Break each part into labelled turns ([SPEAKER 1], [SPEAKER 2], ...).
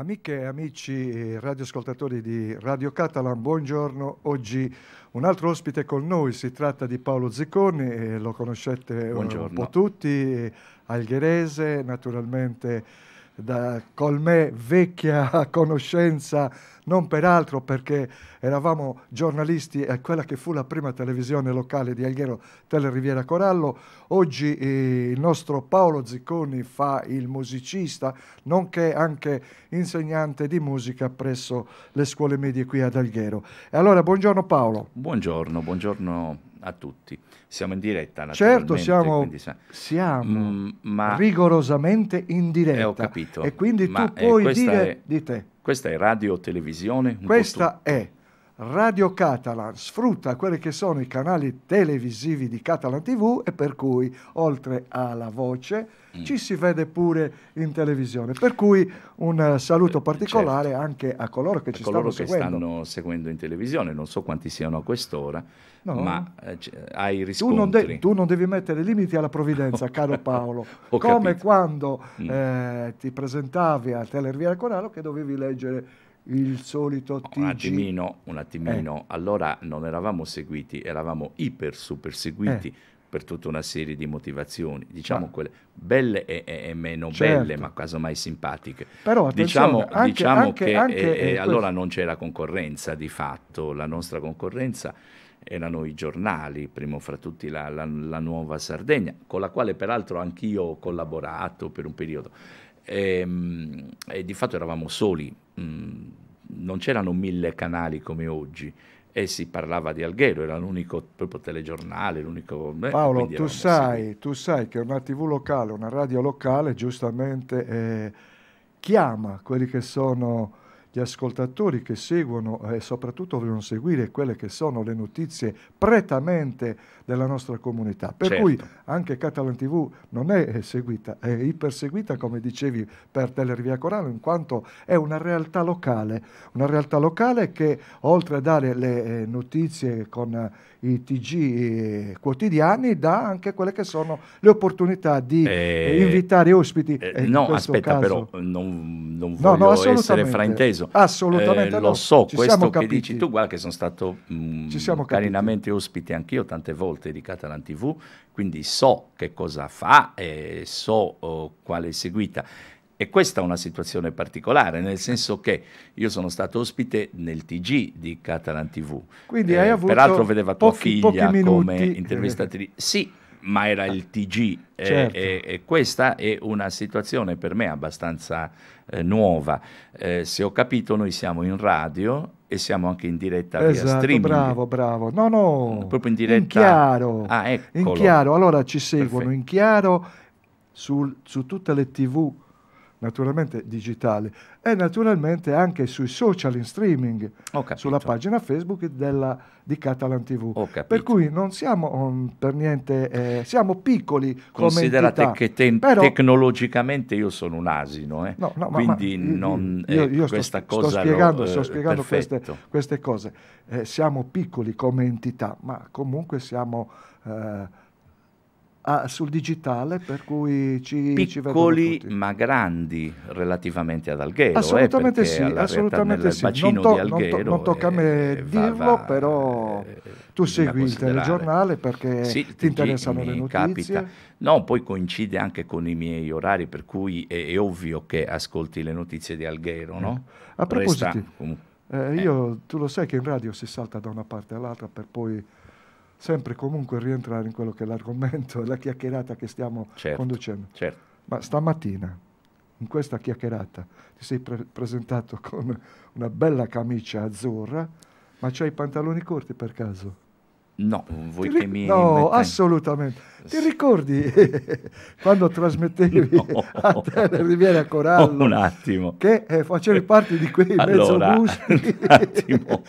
[SPEAKER 1] Amiche e amici radioascoltatori di Radio Catalan, buongiorno. Oggi un altro ospite con noi, si tratta di Paolo Zicconi, eh, lo conoscete eh, buongiorno. un po' tutti, eh, algherese, naturalmente da, col me vecchia conoscenza, non peraltro perché eravamo giornalisti a quella che fu la prima televisione locale di Alghero, Teleriviera Corallo. Oggi eh, il nostro Paolo Zicconi fa il musicista, nonché anche insegnante di musica presso le scuole medie qui ad Alghero. E allora, buongiorno Paolo. Buongiorno,
[SPEAKER 2] buongiorno a tutti. Siamo in diretta,
[SPEAKER 1] Certo, siamo, quindi, siamo mh, mm, ma, rigorosamente in diretta. Eh, ho capito. E quindi ma, tu eh, puoi dire è, di te.
[SPEAKER 2] Questa è radio o televisione? Questa
[SPEAKER 1] è Radio Catalan sfrutta quelli che sono i canali televisivi di Catalan TV e per cui oltre alla voce mm. ci si vede pure in televisione. Per cui un eh, saluto eh, particolare certo. anche a coloro che a ci coloro stanno che seguendo.
[SPEAKER 2] stanno seguendo in televisione, non so quanti siano a quest'ora, no. ma eh, eh hai risposto. Tu, tu,
[SPEAKER 1] non devi mettere limiti alla provvidenza, caro Paolo, come capito. quando mm. eh, ti presentavi a Telervia Corallo che dovevi leggere il solito TG. Un attimino,
[SPEAKER 2] un attimino. Eh. Allora non eravamo seguiti, eravamo iper super seguiti eh. per tutta una serie di motivazioni, diciamo ma. quelle belle e, e meno certo. belle, ma casomai simpatiche. Però diciamo, anche, diciamo anche, che anche, eh, eh, eh allora non c'era concorrenza di fatto, la nostra concorrenza erano i giornali, primo fra tutti la, la, la Nuova Sardegna, con la quale peraltro anch'io ho collaborato per un periodo. E, ehm, e di fatto eravamo soli Mm, non c'erano mille canali come oggi e si parlava di Alghero, era l'unico proprio telegiornale, l'unico... Eh, Paolo, tu sai,
[SPEAKER 1] tu sai, che una tv locale, una radio locale giustamente eh, chiama quelli che sono gli ascoltatori che seguono eh, e soprattutto vogliono seguire quelle che sono le notizie prettamente della nostra comunità. Per certo. cui anche Catalan TV non è eh, seguita, è iperseguita come dicevi per Televia Corano in quanto è una realtà locale, una realtà locale che oltre a dare le eh, notizie con i TG eh, quotidiani dà anche quelle che sono le opportunità di eh, eh invitare ospiti. Eh, eh no, aspetta, caso.
[SPEAKER 2] però non, non no, voglio no, essere frainteso. Assolutamente. Eh, no. Lo so, Ci questo che dici tu, guarda che sono stato mh, mm, carinamente ospite anch'io tante volte di Catalan TV, quindi so che cosa fa e so oh, quale è seguita. E questa è una situazione particolare, nel senso che io sono stato ospite nel TG di Catalan TV.
[SPEAKER 3] Quindi eh, hai avuto Peraltro
[SPEAKER 2] vedeva tua pochi, figlia pochi come intervistatrice. Sì, ma era il TG certo. e, e, questa è una situazione per me abbastanza eh, nuova. Eh, se ho capito noi siamo in radio e siamo anche in diretta esatto, via streaming. Bravo,
[SPEAKER 1] bravo. No, no,
[SPEAKER 2] proprio in diretta. In chiaro. Ah, in chiaro.
[SPEAKER 1] Allora ci seguono Perfetto. in chiaro sul, su tutte le tv naturalmente digitali e naturalmente anche sui social in streaming, sulla pagina Facebook della, di Catalan TV. Per cui non siamo um, per niente, eh, siamo piccoli Considerate entità, che te però...
[SPEAKER 2] tecnologicamente io sono un asino, eh? no, no, quindi ma, ma, non, io, eh, io, io questa sto, cosa... Sto spiegando, eh, lo, sto spiegando queste,
[SPEAKER 1] queste, cose, eh, siamo piccoli come entità, ma comunque siamo... Eh, Ah, sul digitale, per cui ci, piccoli
[SPEAKER 2] ci ma grandi relativamente ad Alghero. Eh, assolutamente eh, sì, assolutamente sì. Non, to, non, to, non,
[SPEAKER 1] tocca a me dirlo, va, va, però eh, tu segui il telegiornale perché sì, ti interessano le notizie. Capita.
[SPEAKER 2] No, poi coincide anche con i miei orari, per cui è, è ovvio che ascolti le notizie di Alghero, no? Eh, a proposito,
[SPEAKER 1] Resta, eh, io, tu lo sai che in radio si salta da una parte all'altra per poi sempre comunque rientrare in quello che è l'argomento, e la chiacchierata che stiamo certo, conducendo. Certo. Ma stamattina, in questa chiacchierata, ti sei pre presentato con una bella camicia azzurra, ma c'hai i pantaloni corti per caso?
[SPEAKER 2] No, vuoi che mi... No, metten...
[SPEAKER 1] assolutamente. Ti ricordi quando trasmettevi no. a Tele Riviera Corallo? Oh, un attimo. Che eh, facevi parte di quei allora, mezzo gusti. un attimo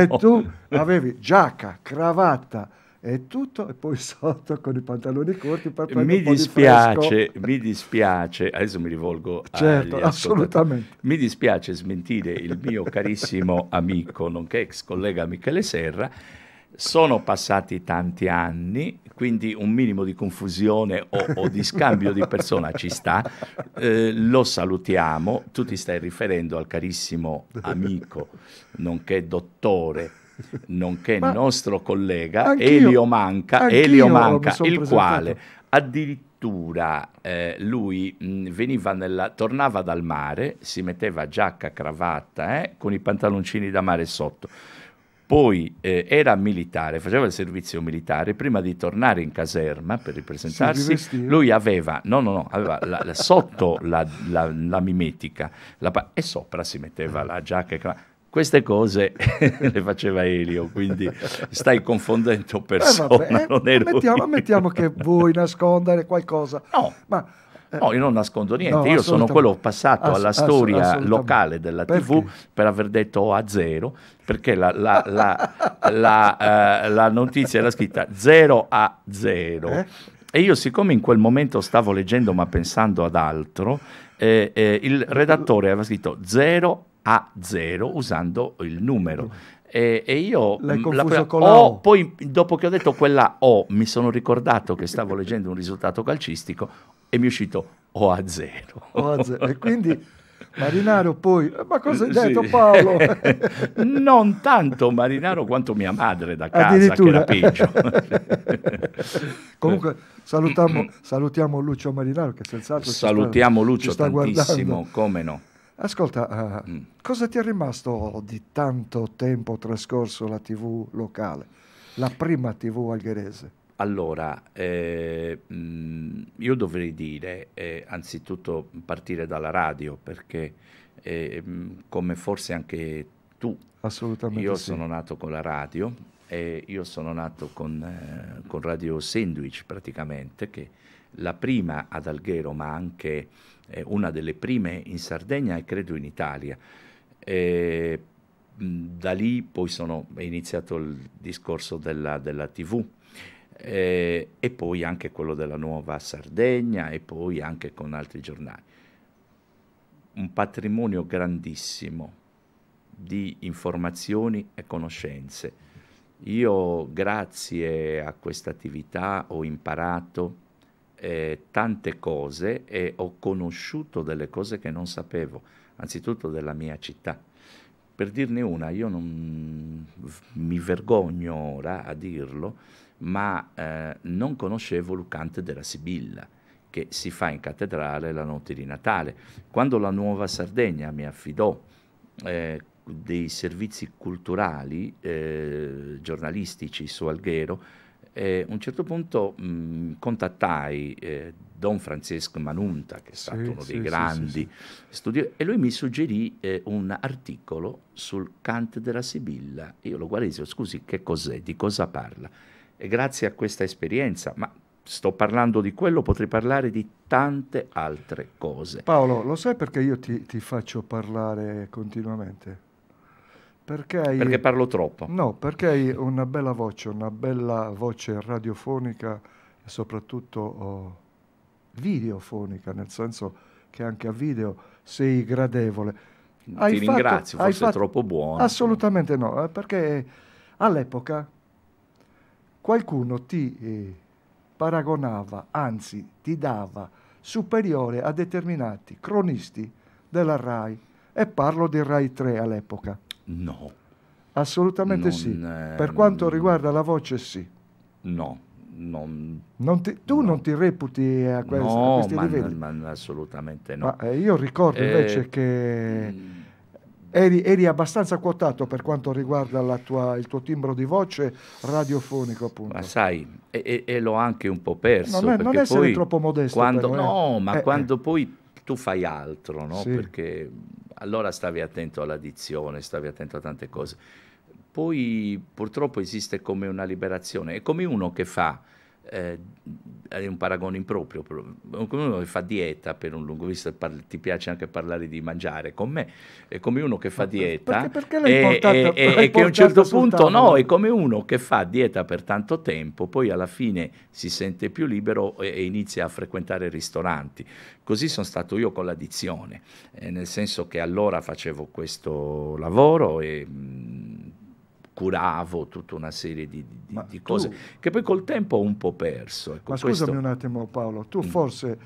[SPEAKER 1] e tu avevi giacca, cravatta e tutto, e poi sotto con i pantaloni corti per prendere mi dispiace,
[SPEAKER 2] di Mi dispiace, adesso mi rivolgo a Certo, assolutamente. Mi dispiace smentire il mio carissimo amico, nonché ex collega Michele Serra, sono passati tanti anni, quindi un minimo di confusione o, o di scambio di persona ci sta. Eh, lo salutiamo, tu ti stai riferendo al carissimo amico, nonché dottore, nonché Ma nostro collega Elio Manca, Elio Manca il quale addirittura eh, lui mh, veniva nella, tornava dal mare, si metteva giacca, cravatta, eh, con i pantaloncini da mare sotto poi eh, era militare, faceva il servizio militare, prima di tornare in caserma per ripresentarsi, lui aveva, no, no, no, aveva la, la, sotto la, la mimetica e sopra si metteva la giacca. E queste cose le faceva Elio, quindi stai confondendo persone. Eh, eh, ammettiamo,
[SPEAKER 1] ammettiamo, che vuoi nascondere qualcosa. No. Ma eh, no, io
[SPEAKER 2] non nascondo niente, no, io sono quello passato ass alla storia locale della perché? TV per aver detto a zero, perché la, la, la, la, eh, la notizia era scritta 0 a 0. Eh? E io siccome in quel momento stavo leggendo ma pensando ad altro, eh, eh il redattore aveva scritto 0 a 0 usando il numero. E, e, io la, con la o, o. poi dopo che ho detto quella O mi sono ricordato che stavo leggendo un risultato calcistico e mi è uscito o a zero.
[SPEAKER 1] O a zero. E quindi Marinaro poi, eh, ma cosa hai detto Paolo?
[SPEAKER 2] non tanto Marinaro quanto mia madre da casa, che era peggio. Comunque salutiamo,
[SPEAKER 1] salutiamo, Lucio Marinaro che senz'altro salutiamo sta, Lucio sta tantissimo, guardando. come no. Ascolta, uh, mm. cosa ti è rimasto di tanto tempo trascorso la TV locale, la prima TV algherese?
[SPEAKER 2] Allora, eh, mm, io dovrei dire, eh, anzitutto partire dalla radio, perché eh, mm, come forse anche tu, Assolutamente io sì. sono nato con la radio, e io sono nato con, eh, con Radio Sandwich praticamente, che la prima ad Alghero, ma anche eh, una delle prime in Sardegna e credo in Italia. Mm, da lì poi sono, è iniziato il discorso della, della TV eh, e poi anche quello della Nuova Sardegna e poi anche con altri giornali. Un patrimonio grandissimo di informazioni e conoscenze. Io grazie a questa attività ho imparato eh, tante cose e ho conosciuto delle cose che non sapevo, anzitutto della mia città. Per dirne una, io non, mi vergogno ora a dirlo, ma eh, non conoscevo Lucante della Sibilla, che si fa in cattedrale la notte di Natale. Quando la Nuova Sardegna mi affidò eh, dei servizi culturali eh, giornalistici su Alghero, a eh, un certo punto mh, mm, contattai eh, Don Francesco Manunta, che è stato sì, uno dei sì, grandi sì, studi, e lui mi suggerì eh, un articolo sul Cante della Sibilla. Io lo guardai e dissi, scusi, che cos'è, di cosa parla? e grazie a questa esperienza, ma sto parlando di quello, potrei parlare di tante altre cose.
[SPEAKER 1] Paolo, lo sai perché io ti, ti faccio parlare continuamente? Perché, perché, parlo troppo. No, perché hai una bella voce, una bella voce radiofonica e soprattutto oh, videofonica, nel senso che anche a video sei gradevole. Ti ringrazio, fatto, forse fatto, troppo buono. Assolutamente no, eh, perché all'epoca qualcuno ti eh, paragonava, anzi ti dava superiore a determinati cronisti della RAI e parlo di RAI 3 all'epoca. No. Assolutamente non, sì. Eh, per quanto riguarda la voce sì.
[SPEAKER 2] No. Non,
[SPEAKER 1] non ti, tu no. non ti reputi a, quest, no, a questi ma, livelli?
[SPEAKER 2] No, assolutamente no. Ma, eh, io ricordo eh, invece
[SPEAKER 1] che mm, Eri, eri, abbastanza quotato per quanto riguarda tua, il tuo timbro di voce radiofonico, appunto. Ma
[SPEAKER 2] sai, e, e l'ho anche un po' perso. Non, è, non essere poi troppo modesto. Quando, però, eh. no, eh. ma eh, eh. quando eh. poi tu fai altro, no? Sì. Perché allora stavi attento all'addizione, stavi attento a tante cose. Poi purtroppo esiste come una liberazione, è come uno che fa eh, è un paragone improprio, eh, come uno che fa dieta per un lungo visto, ti piace anche parlare di mangiare con me, è come uno che fa dieta perché, perché e, portata, e, e che a un certo punto tavolo. no, è come uno che fa dieta per tanto tempo, poi alla fine si sente più libero e, e inizia a frequentare ristoranti. Così sono stato io con l'addizione, eh, nel senso che allora facevo questo lavoro e... Mh, mm, curavo tutta una serie di, di, di cose tu... che poi col tempo ho un po' perso. Ecco, ma questo... scusami un
[SPEAKER 1] attimo Paolo, tu mm. forse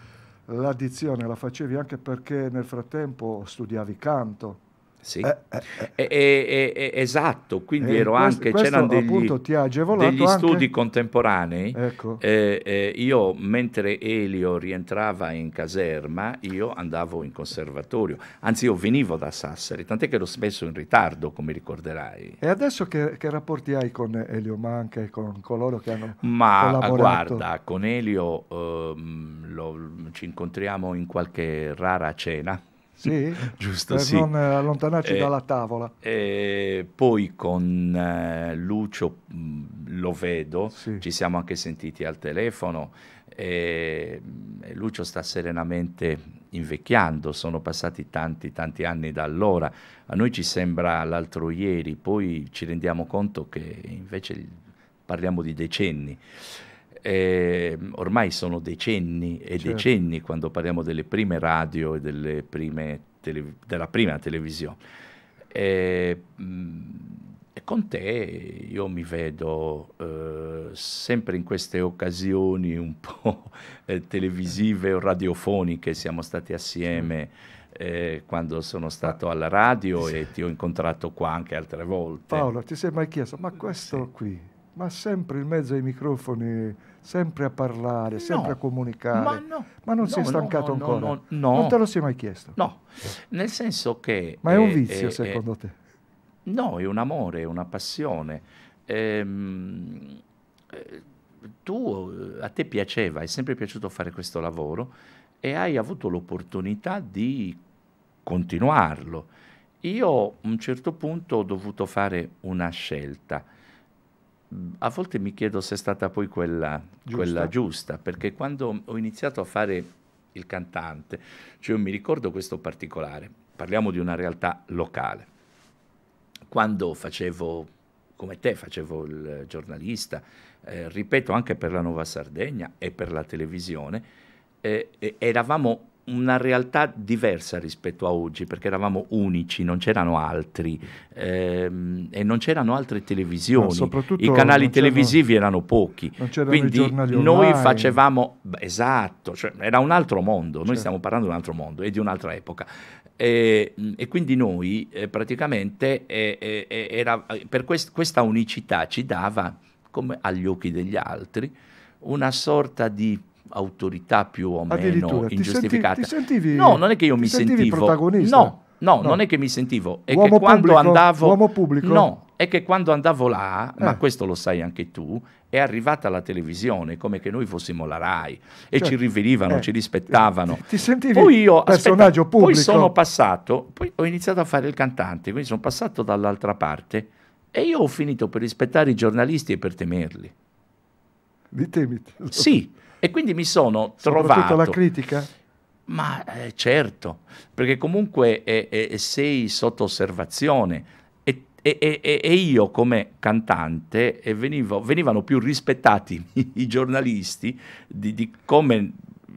[SPEAKER 1] l'addizione la facevi anche perché nel frattempo studiavi canto. Sì, eh, eh,
[SPEAKER 2] eh. E, e, e, esatto, quindi eh, ero questo, anche, questo c'erano degli, degli studi contemporanei, ecco. Eh, eh, io mentre Elio rientrava in caserma io andavo in conservatorio, anzi io venivo da Sassari, tant'è che ero spesso in ritardo come ricorderai.
[SPEAKER 1] E adesso che, che rapporti hai con Elio ma anche con coloro che hanno Ma guarda,
[SPEAKER 2] con Elio ehm, lo, ci incontriamo in qualche rara cena
[SPEAKER 1] sì, giusto. Per sì. non eh, allontanarci eh, dalla tavola.
[SPEAKER 2] Eh, poi con eh, Lucio mh, lo vedo, sì. ci siamo anche sentiti al telefono. E, Lucio sta serenamente invecchiando, sono passati tanti, tanti anni da allora. A noi ci sembra l'altro ieri, poi ci rendiamo conto che invece parliamo di decenni. Eh, ormai sono decenni e certo. decenni quando parliamo delle prime radio e delle prime della prima televisione. E, ehm, mhmm, e, con te io mi vedo eh, sempre in queste occasioni un po' eh, televisive o radiofoniche, siamo stati assieme. Eh, quando sono stato alla radio sì. e ti ho incontrato qua anche altre volte. Paolo,
[SPEAKER 1] ti sei mai chiesto, ma questo sì. qui ma sempre in mezzo ai microfoni, sempre a parlare, sempre a comunicare. Ma, no, ma non no, sei stancato ancora? No, Non te lo sei mai chiesto?
[SPEAKER 2] No, nel senso che... Ma è un eh, vizio eh, eh secondo eh, te? No, è un amore, è una passione. Ehm, eh, tu, a te piaceva, è sempre piaciuto fare questo lavoro e hai avuto l'opportunità di continuarlo. Io a un certo punto ho dovuto fare una scelta a volte mi chiedo se è stata poi quella giusta. quella giusta, perché quando ho iniziato a fare il cantante, cioè mi ricordo questo particolare, parliamo di una realtà locale. Quando facevo, come te, facevo il giornalista, eh, ripeto anche per la Nuova Sardegna e per la televisione, eh, eravamo una realtà diversa rispetto a oggi, perché eravamo unici, non c'erano altri ehm, e non c'erano altre televisioni. I canali televisivi erano pochi. Quindi noi facevamo esatto, cioè era un altro mondo, noi certo. stiamo parlando di un altro mondo e di un'altra epoca. E, e, quindi noi eh, praticamente eh, eh, eh era, eh, per quest, questa unicità ci dava, come agli occhi degli altri, una sorta di autorità più o meno ingiustificate. Ti senti, ti sentivi, no, non è che io mi sentivo protagonista. No, no, no, non è che mi sentivo, è uomo che quando andavo uomo
[SPEAKER 1] pubblico. No,
[SPEAKER 2] è che quando andavo là, eh. ma questo lo sai anche tu, è arrivata la televisione come che noi fossimo la RAI e cioè, ci certo. riverivano, eh, ci rispettavano. Ti
[SPEAKER 1] sentivi poi io, personaggio aspetta, pubblico? Poi sono
[SPEAKER 2] passato, poi ho iniziato a fare il cantante, quindi sono passato dall'altra parte e io ho finito per rispettare i giornalisti e per temerli. Li temi? Sì e quindi mi sono Soprattutto trovato... la critica? Ma eh, certo, perché comunque eh, eh, sei sotto osservazione e, e, e, e io come cantante eh, venivo, venivano più rispettati i giornalisti di, di come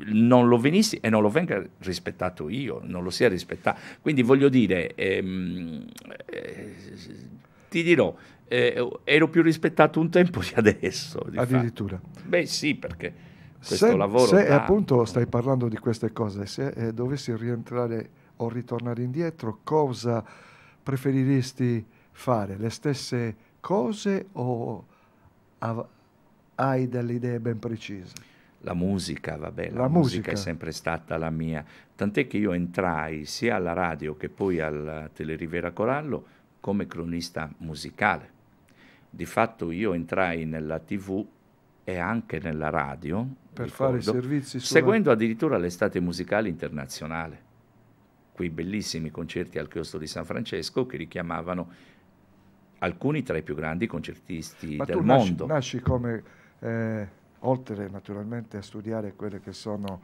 [SPEAKER 2] non lo venissi e non lo venga rispettato io, non lo sia rispettato. Quindi voglio dire, ehm, eh, ti dirò, eh, ero più rispettato un tempo di adesso. Di Addirittura. Fatto. Beh sì, perché
[SPEAKER 1] questo se, lavoro. Se da... appunto stai parlando di queste cose, se eh, dovessi rientrare o ritornare indietro, cosa preferiresti fare? Le stesse cose o av- hai delle idee ben precise?
[SPEAKER 2] La musica, vabbè, la, la musica. musica. è sempre stata la mia. Tant'è che io entrai sia alla radio che poi al Telerivera Corallo come cronista musicale. Di fatto io entrai nella TV e anche nella radio, per ricordo, fare servizi sulla... seguendo addirittura l'estate musicale internazionale. Quei bellissimi concerti al chiostro di San Francesco che richiamavano alcuni tra i più grandi concertisti Ma del mondo.
[SPEAKER 1] Nasci, nasci come, eh, oltre naturalmente a studiare quelle che sono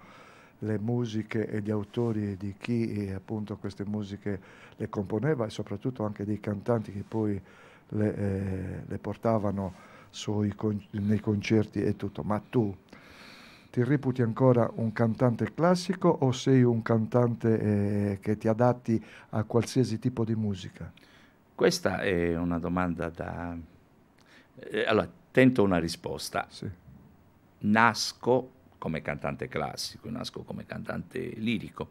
[SPEAKER 1] le musiche e gli autori di chi eh, appunto queste musiche le componeva e soprattutto anche dei cantanti che poi le, eh, le portavano sui, nei concerti e tutto, ma tu ti reputi ancora un cantante classico o sei un cantante eh, che ti adatti a qualsiasi tipo di musica?
[SPEAKER 2] Questa è una domanda da... Eh, allora, tento una risposta. Sì. Nasco come cantante classico, nasco come cantante lirico.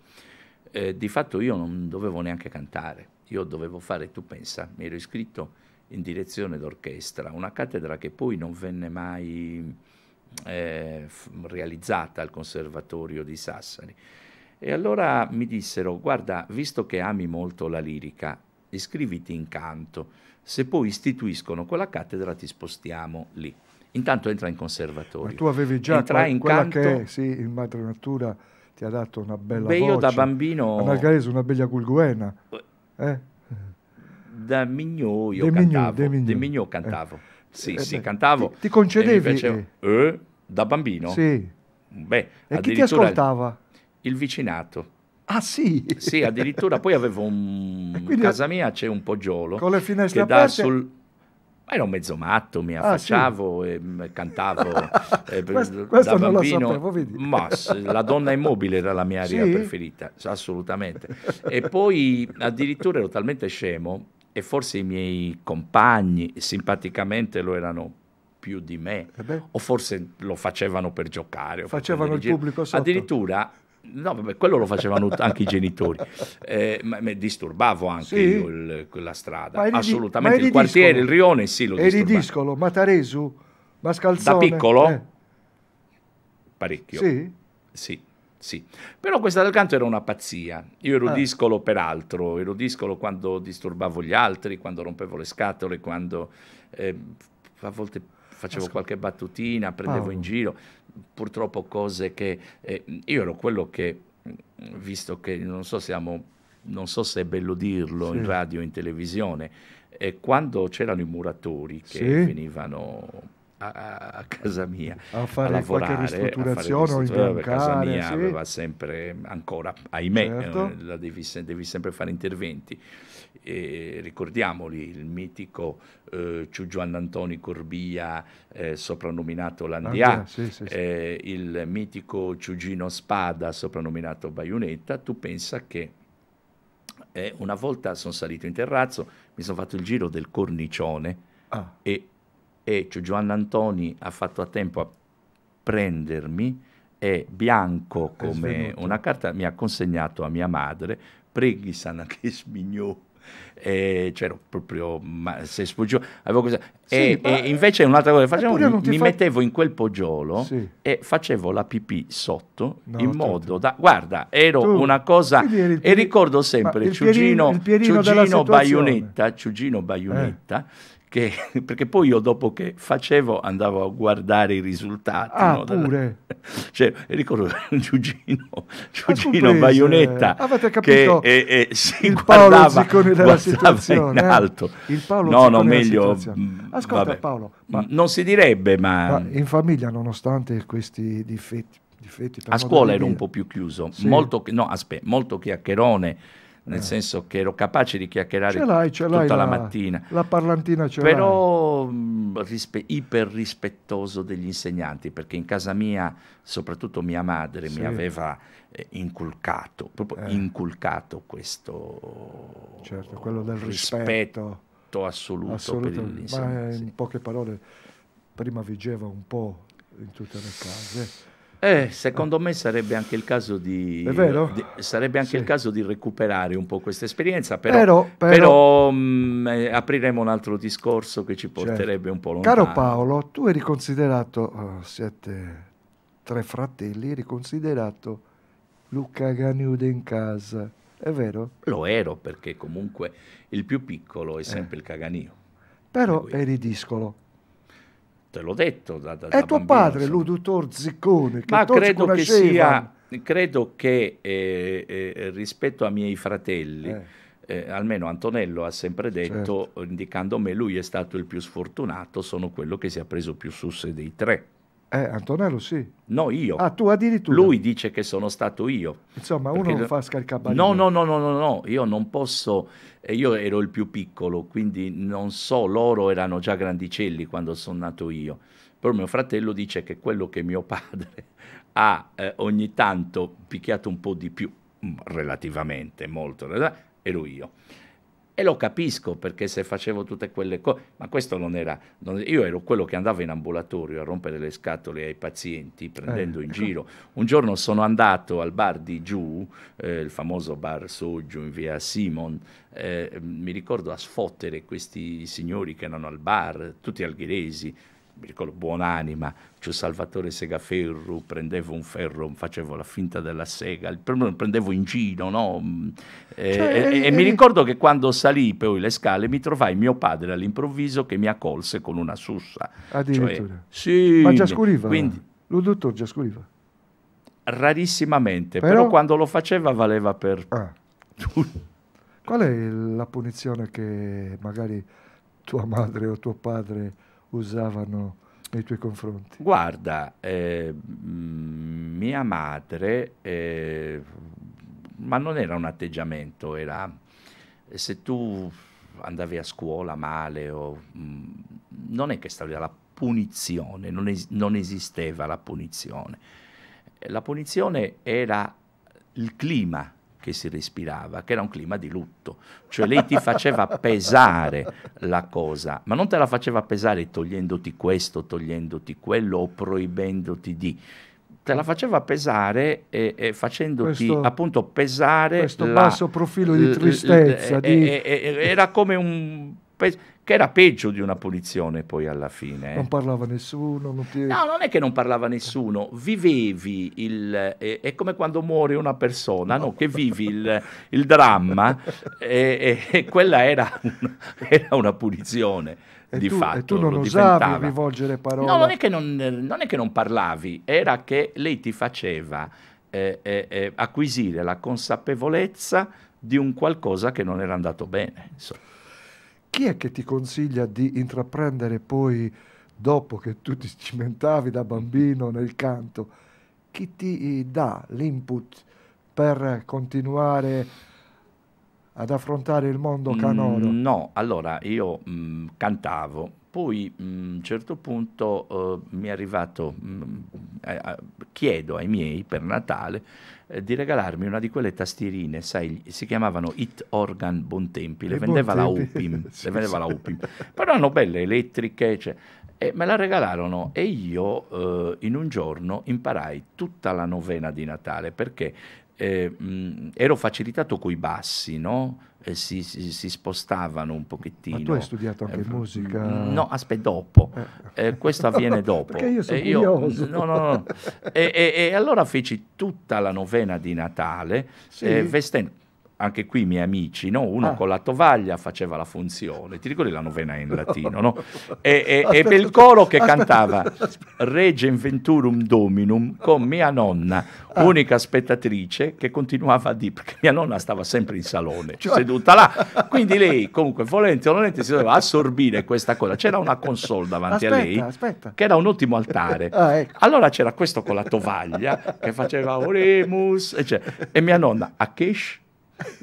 [SPEAKER 2] Eh, di fatto io non dovevo neanche cantare, io dovevo fare, tu pensa, mi ero iscritto in direzione d'orchestra, una cattedra che poi non venne mai eh, realizzata al Conservatorio di Sassari. E allora mi dissero, guarda, visto che ami molto la lirica, iscriviti in canto, se poi istituiscono quella cattedra ti spostiamo lì. Intanto entra in conservatorio. Ma tu avevi già Entrai in quella canto, che
[SPEAKER 1] sì, in madre natura ti ha dato una bella beh, voce. Beh, io da bambino... A Margarese una bella gulguena. Eh? eh?
[SPEAKER 2] da Mignot io de cantavo. Mignot, de Mignot cantavo. Eh. Sì, eh, sì, beh, cantavo. Ti, ti concedevi? Facevo, eh. eh, da bambino? Sì. Beh, e chi ti ascoltava? Il vicinato. Ah sì? Sì, addirittura poi avevo un... In casa mia c'è un poggiolo. Con le finestre aperte? Sul... Ma ero mezzo matto, mi affacciavo ah, sì. e cantavo. eh, questo, questo non bambino. lo sapevo, Ma la donna immobile era la mia aria sì? preferita, assolutamente. E poi addirittura ero talmente scemo e forse i miei compagni simpaticamente lo erano più di me, eh o forse lo facevano per giocare. Facevano per il pubblico sotto. Addirittura, no, vabbè, quello lo facevano anche i genitori, eh, ma mi disturbavo anche sì. io il, la strada, ma assolutamente, il quartiere, il rione sì lo disturbavo. Eri
[SPEAKER 1] discolo, Mataresu, Mascalzone. Da piccolo?
[SPEAKER 2] Eh. Parecchio. Sì? Sì sì, però questa del canto era una pazzia. Io eh. ero ah. discolo peraltro, ero discolo quando disturbavo gli altri, quando rompevo le scatole, quando eh, a volte facevo Ascolta. qualche battutina, prendevo oh. in giro, purtroppo cose che... Eh, io ero quello che, visto che non so, siamo, non so se è bello dirlo sì. in radio, o in televisione, eh, quando c'erano i muratori che sì. venivano a, casa mia a fare a lavorare, qualche ristrutturazione o in casa mia sì. aveva sempre ancora ahimè certo. eh, devi, devi, sempre fare interventi e ricordiamoli il mitico eh, Giovanni Antoni Corbia eh, soprannominato Landia ah, sì, sì, eh, il mitico Ciugino Spada soprannominato Baionetta tu pensa che eh, una volta sono salito in terrazzo mi sono fatto il giro del cornicione ah. e e Giovanni Antoni ha fatto a tempo a prendermi e Bianco come una carta mi ha consegnato a mia madre preghi sana che smignò e c'ero proprio ma, se sfuggio avevo cosa sì, e, e, eh, invece un'altra cosa che facevo mi, mi fa... mettevo in quel poggiolo sì. e facevo la pipì sotto no, in certo. modo da guarda ero tu, una cosa pieri, e ricordo sempre Ciugino, Ciugino Baionetta Ciugino Baionetta eh che, perché poi io dopo che facevo andavo a guardare i risultati. Ah, no? pure. Cioè, ricordo Giugino, Giugino Baionetta. Eh, avete capito? Che, e, e si il Paolo Ziccone della situazione. In eh? alto. Eh? Il Paolo no, Ziccone no, meglio. Mm, Ascolta vabbè, Paolo. Mm, ma, non si direbbe, ma... ma...
[SPEAKER 1] In famiglia, nonostante questi difetti... difetti a scuola ero un po' più chiuso,
[SPEAKER 2] sì. molto, no, aspetta, molto chiacchierone nel eh. senso che ero capace di chiacchierare tutta la, la, mattina.
[SPEAKER 1] La parlantina ce Però
[SPEAKER 2] mm, rispe, iper rispettoso degli insegnanti, perché in casa mia, soprattutto mia madre, sì. mi aveva eh, inculcato, proprio eh. inculcato
[SPEAKER 1] questo certo, quello del rispetto, rispetto assoluto, assoluto, per gli insegnanti. in poche parole, prima vigeva un po' in tutte le case
[SPEAKER 2] eh, secondo me sarebbe anche il caso di, di, anche sì. il caso di recuperare un po' questa esperienza, però, però, però, però mh, mm, eh, apriremo un altro discorso che ci certo. porterebbe certo. un po' lontano. Caro
[SPEAKER 1] Paolo, tu eri considerato, oh, siete tre fratelli, eri considerato Luca Ganiude in casa, è vero?
[SPEAKER 2] Lo ero perché comunque il più piccolo è eh. sempre eh. il Caganio.
[SPEAKER 1] Però eri discolo
[SPEAKER 2] te l'ho detto. Da, da, è da tuo bambino, padre,
[SPEAKER 1] insomma. lui Ziccone. Che Ma credo che sia,
[SPEAKER 2] credo che eh, eh, rispetto ai miei fratelli, eh. eh. almeno Antonello ha sempre detto, certo. indicando me, lui è stato il più sfortunato, sono quello che si è preso più susse dei tre.
[SPEAKER 1] Eh, Antonello sì.
[SPEAKER 2] No, io. Ah, tu addirittura. Lui dice che sono stato io.
[SPEAKER 1] Insomma, uno perché... non fa scalcabare. No, no,
[SPEAKER 2] no, no, no, no, io non posso, eh, io ero il più piccolo, quindi non so, loro erano già grandicelli quando sono nato io. Però mio fratello dice che quello che mio padre ha eh, ogni tanto picchiato un po' di più, mm, relativamente, molto, ero io. E lo capisco perché se facevo tutte quelle cose, ma questo non era, non, io ero quello che andava in ambulatorio a rompere le scatole ai pazienti, prendendo eh, in ecco. giro. Un giorno sono andato al bar di Giù, eh, il famoso bar Soggio in via Simon, eh, mi ricordo a sfottere questi signori che erano al bar, tutti alghiresi, mi ricordo buonanima, c'è Salvatore Segaferru, prendevo un ferro, facevo la finta della sega, il prendevo in giro, no? Mm, e, eh, cioè, e, e, eh, mi eh, ricordo che quando salì poi le scale mi trovai mio padre all'improvviso che mi accolse con una sussa.
[SPEAKER 1] Addirittura? Cioè, sì. Ma già scuriva? Quindi, Lo dottor già scuriva?
[SPEAKER 2] Rarissimamente, però, però quando lo faceva valeva per... Ah.
[SPEAKER 1] Qual è la punizione che magari tua madre o tuo padre usavano nei tuoi confronti?
[SPEAKER 2] Guarda, eh, mm, mia madre, eh, ma non era un atteggiamento, era eh, se tu andavi a scuola male o, mh, mm, non è che stavi alla punizione, non, es non esisteva la punizione. La punizione era il clima che si respirava, che era un clima di lutto, cioè lei ti faceva pesare la cosa, ma non te la faceva pesare togliendoti questo, togliendoti quello o proibendoti di te la faceva pesare e, e facendoti questo, appunto pesare questo la, basso profilo di tristezza di... era come un che era peggio di una punizione poi alla fine. Eh. Non
[SPEAKER 1] parlava nessuno? Non ti...
[SPEAKER 2] No, non è che non parlava nessuno, vivevi il... Eh, è come quando muore una persona, no. No? che vivi il, il dramma e, e, e, quella era una, era una punizione. E di tu, fatto, e tu non osavi diventava.
[SPEAKER 1] rivolgere parole. No, non è,
[SPEAKER 2] non, non è, che non, parlavi, era che lei ti faceva eh, eh, eh, acquisire la consapevolezza di un qualcosa che non era andato bene. Insomma
[SPEAKER 1] chi è che ti consiglia di intraprendere poi, dopo che tu ti cimentavi da bambino nel canto, chi ti eh, dà l'input per continuare ad affrontare il mondo canoro? Mm,
[SPEAKER 2] no, allora io mh, mm, cantavo, poi a un certo punto eh, mi è arrivato, mh, eh, chiedo ai miei per Natale eh, di regalarmi una di quelle tastierine, sai, si chiamavano Hit Organ Bontempi, le, vendeva, bon la Upim, sì, le vendeva la Upim, però erano belle elettriche, cioè, e me la regalarono e io eh, in un giorno imparai tutta la novena di Natale perché eh, ero facilitato coi bassi, no? Eh, si, si, si, spostavano un pochettino. Ma tu hai
[SPEAKER 1] studiato anche eh, musica? No, aspetta, dopo.
[SPEAKER 2] Eh. Eh, questo avviene dopo. Perché io sono io, no, no, no. e, e, e, allora feci tutta la novena di Natale sì. Eh, vestendo anche qui i miei amici, no? uno ah. con la tovaglia faceva la funzione, ti ricordi la novena in latino, no? E, e, aspetta, e Belcoro che aspetta, cantava aspetta. Regem Venturum Dominum con mia nonna, ah. unica spettatrice che continuava a dire, perché mia nonna stava sempre in salone, cioè. seduta là, quindi lei comunque volente o nolente si doveva assorbire questa cosa, c'era una console davanti a lei, che era un ottimo altare, ah, ecco. allora c'era questo con la tovaglia che faceva Oremus, eccetera. Cioè, e mia nonna, a Akesh,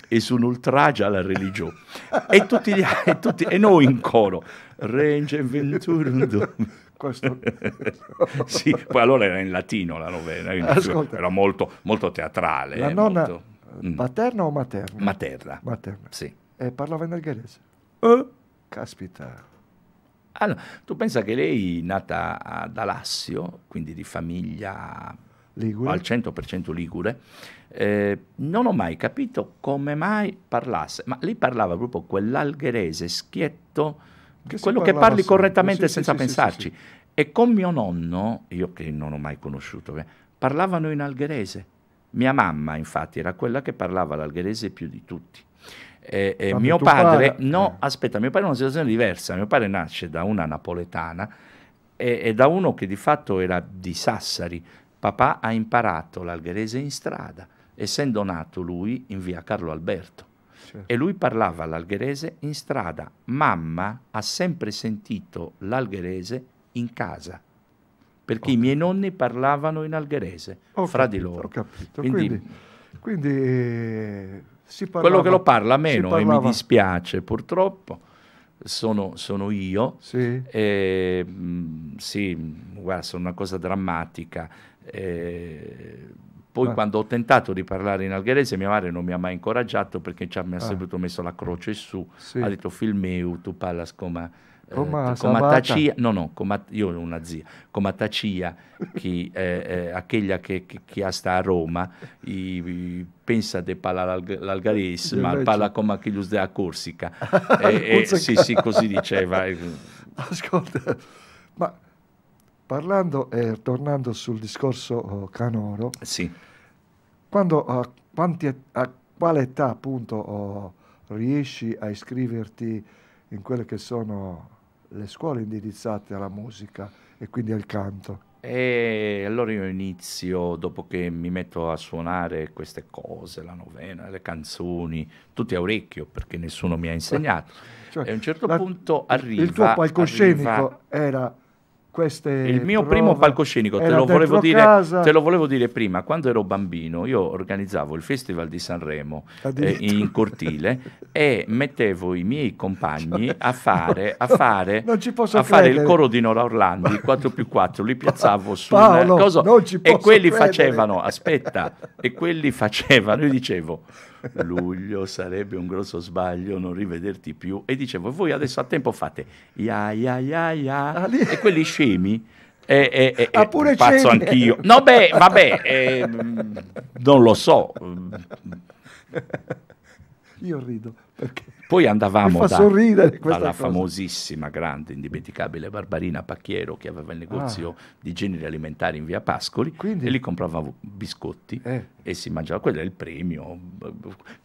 [SPEAKER 2] e su un oltraggio alla religione. E, tutti gli, e, tutti, e noi in coro, Range Venturum. Questo... sì, poi allora era in latino la novena, era molto, molto, teatrale. La nonna molto...
[SPEAKER 1] Mm. paterna o materna? Materna. materna. Sì. E parlava in algherese? Eh? Caspita.
[SPEAKER 2] Allora, tu pensa che lei, nata ad Alassio, quindi di famiglia Ligure. al 100% ligure, eh, non ho mai capito come mai parlasse, ma lì parlava proprio quell'algherese schietto, che quello che parli sempre. correttamente sì, senza sì, pensarci. Sì, e con mio nonno, io che non ho mai conosciuto, eh, parlavano in algherese. Mia mamma, infatti, era quella che parlava l'algherese più di tutti. E, e mio padre, parla... no, eh. aspetta, mio padre è una situazione diversa. Mio padre nasce da una napoletana e, e da uno che di fatto era di Sassari. Papà ha imparato l'algherese in strada essendo nato lui in via Carlo Alberto. Certo. E lui parlava l'algherese in strada. Mamma ha sempre sentito l'algherese in casa perché okay. i miei nonni parlavano in algherese ho fra capito, di loro. Ho capito.
[SPEAKER 1] Quindi, quindi, quindi eh, si parlava, quello che lo parla meno e mi
[SPEAKER 2] dispiace purtroppo. Sono, sono io, sì. E, mh, mm, sì, guarda, sono una cosa drammatica. E, eh, poi ah. quando ho tentato di parlare in algherese mia madre non mi ha mai incoraggiato perché mi ha ah. sempre messo la croce su, sì. ha detto filmeu, tu parla come... Come, eh, come tacia, no, no, come, io ho una zia, come tacia, che eh, eh, che, che, che, sta a Roma, i, i, pensa di parlare l'algarese, ma parla come chi lo a Corsica. eh, eh, sì, sì, così diceva. Ascolta,
[SPEAKER 1] ma Parlando e eh, tornando sul discorso oh, Canoro, sì. quando, a, quanti, a quale età appunto oh, riesci a iscriverti in quelle che sono le scuole indirizzate alla musica e quindi al canto?
[SPEAKER 2] E allora io inizio, dopo che mi metto a suonare queste cose, la novena, le canzoni, tutti a orecchio perché nessuno mi ha insegnato.
[SPEAKER 1] Cioè, e a un certo la, punto
[SPEAKER 2] arriva... Il tuo palcoscenico
[SPEAKER 1] arriva, era il mio prove. primo palcoscenico, te lo, dire, te
[SPEAKER 2] lo, volevo dire, prima, quando ero bambino io organizzavo il Festival di Sanremo eh, in cortile e mettevo i miei compagni cioè, a fare, a fare, a fare il coro di Nora Orlandi 4 più 4, li piazzavo su Paolo, un e quelli credere. facevano, aspetta, e quelli facevano, io dicevo luglio sarebbe un grosso sbaglio non rivederti più. E dicevo, voi adesso a tempo fate ya ya ya ya ah, e quelli scemi. Eh, eh, eh, ah, pazzo scemi. anch'io. No, beh, vabbè, eh, non lo so.
[SPEAKER 1] Io rido perché
[SPEAKER 2] poi andavamo fa da, sorridere dalla cosa. famosissima, grande, indimenticabile Barbarina Pacchiero che aveva il negozio ah. di generi alimentari in via Pascoli quindi, e lì comprava biscotti eh. e si mangiava, quello è il premio.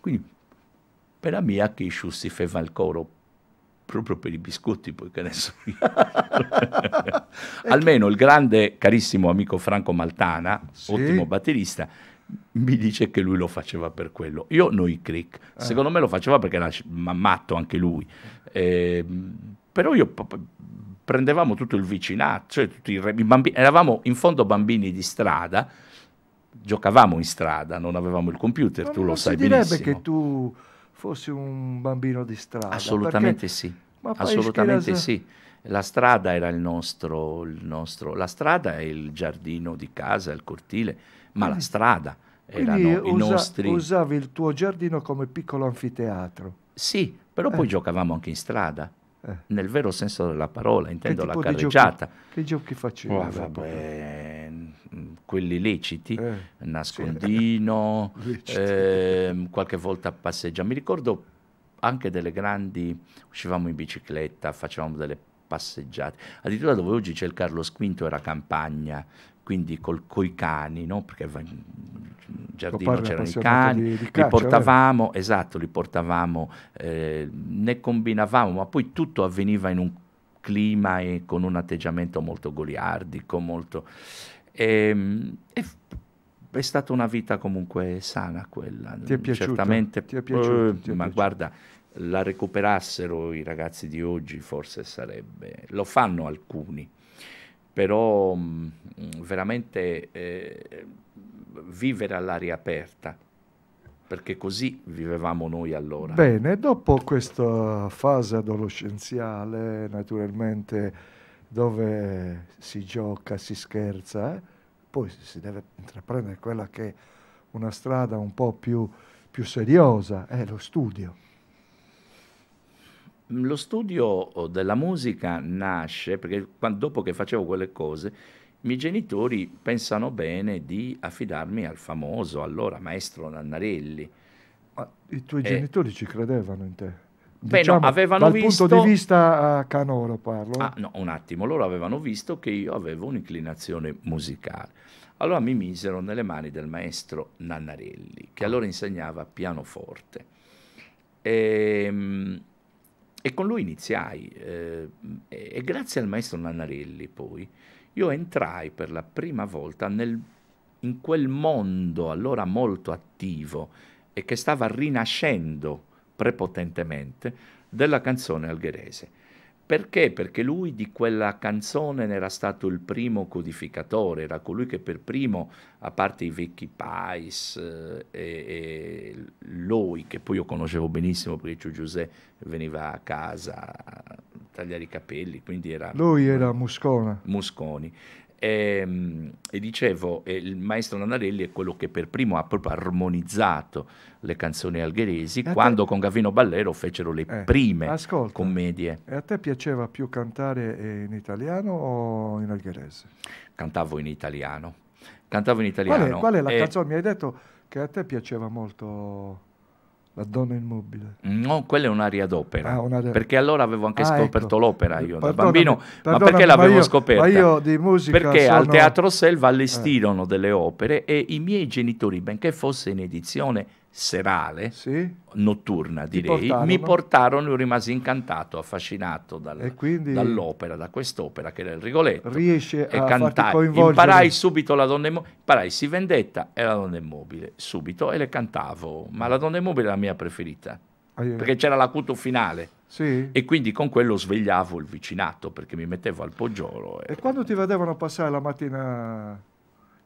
[SPEAKER 2] Quindi per la mia che si feva il coro proprio per i biscotti, poi che ne Almeno il grande, carissimo amico Franco Maltana, sì. ottimo batterista, mi dice che lui lo faceva per quello. Io noi crick, ah. secondo me lo faceva perché era matto anche lui. Eh, però io prendevamo tutto il vicinato, cioè tutti i, i bambini, eravamo in fondo bambini di strada, giocavamo in strada, non avevamo il computer, Ma tu lo sai benissimo. Non si direbbe che
[SPEAKER 1] tu fossi un bambino di strada. Assolutamente perché... sì, Ma assolutamente la... sì.
[SPEAKER 2] La strada era il nostro, il nostro, la strada è il giardino di casa, il cortile, ma la strada. Quindi erano usa, i nostri... usavi
[SPEAKER 1] il tuo giardino come piccolo anfiteatro.
[SPEAKER 2] Sì, però poi eh. giocavamo anche in strada. Eh. Nel vero senso della parola, intendo la carreggiata. che giochi facevi? Oh, vabbè, mm, quelli leciti, eh. nascondino, sì. eh, qualche volta passeggiamo. Mi ricordo anche delle grandi, uscivamo in bicicletta, facevamo delle passeggiate. Addirittura dove oggi c'è il Carlo Squinto era campagna, quindi col, coi cani, no? perché in giardino c'erano i cani, di, di caccia, li eh? portavamo, eh? esatto, li portavamo, eh, ne combinavamo, ma poi tutto avveniva in un clima e con un atteggiamento molto goliardico, molto... Ehm, e, e è stata una vita comunque sana quella. Ti è piaciuto? Certamente, ti è piaciuto, eh, ti è ma piaciuto. guarda, la recuperassero i ragazzi di oggi forse sarebbe... Lo fanno alcuni, però mm, veramente eh, vivere all'aria aperta, perché così vivevamo noi allora.
[SPEAKER 1] Bene, dopo questa fase adolescenziale, naturalmente, dove si gioca, si scherza, eh, poi si deve intraprendere quella che è una strada un po' più, più seriosa, è lo studio
[SPEAKER 2] lo studio oh, della musica nasce perché dopo che facevo quelle cose i miei genitori pensano bene di affidarmi al famoso allora maestro Nannarelli. Ma
[SPEAKER 1] i tuoi e... Eh. genitori ci credevano in te? Beh, diciamo, no, avevano dal visto... punto di vista ah, canoro parlo. Ah, no, un
[SPEAKER 2] attimo, loro avevano visto che io avevo un'inclinazione musicale. Allora mi misero nelle mani del maestro Nannarelli, che ah. allora insegnava pianoforte. Ehm e con lui iniziai eh, e grazie al maestro Nannarelli, poi io entrai per la prima volta nel, in quel mondo allora molto attivo e che stava rinascendo prepotentemente della canzone algherese. Perché? Perché lui di quella canzone era stato il primo codificatore, era colui che per primo, a parte i vecchi Pais eh, e, lui, che poi io conoscevo benissimo perché Ciu Giuseppe veniva a casa a tagliare i capelli, quindi era... Lui era
[SPEAKER 1] Muscona.
[SPEAKER 2] Musconi. E, ehm, e, dicevo, eh, il maestro Nanarelli è quello che per primo ha proprio armonizzato le canzoni algheresi quando te... con Gavino Ballero fecero le eh, prime ascolta, commedie.
[SPEAKER 1] E a te piaceva più cantare eh, in italiano o in algherese?
[SPEAKER 2] Cantavo in italiano. Cantavo in italiano. Qual è, qual è la e... canzone?
[SPEAKER 1] Mi hai detto che a te piaceva molto la donna immobile.
[SPEAKER 2] No, quella è un'aria d'opera. Ah, un'aria... Perché allora avevo anche ah, ecco. scoperto ecco. l'opera io da bambino. ma perché l'avevo scoperta? Ma io di musica Perché sono... al Teatro Selva allestirono eh. delle opere e i miei genitori, benché fosse in edizione, serale, sì? notturna direi, portarono? mi portarono, io rimasi incantato, affascinato dal, quindi... dall'opera, da quest'opera che era il Rigoletto.
[SPEAKER 1] Riesce e a cantai. Imparai
[SPEAKER 2] subito la donna immobile, imparai si vendetta e la donna immobile, subito, e le cantavo, ma la donna immobile è la mia preferita, ah, perché c'era l'acuto finale. Sì. E quindi con quello svegliavo il vicinato perché mi mettevo al poggiolo. E,
[SPEAKER 1] e quando ti vedevano passare la mattina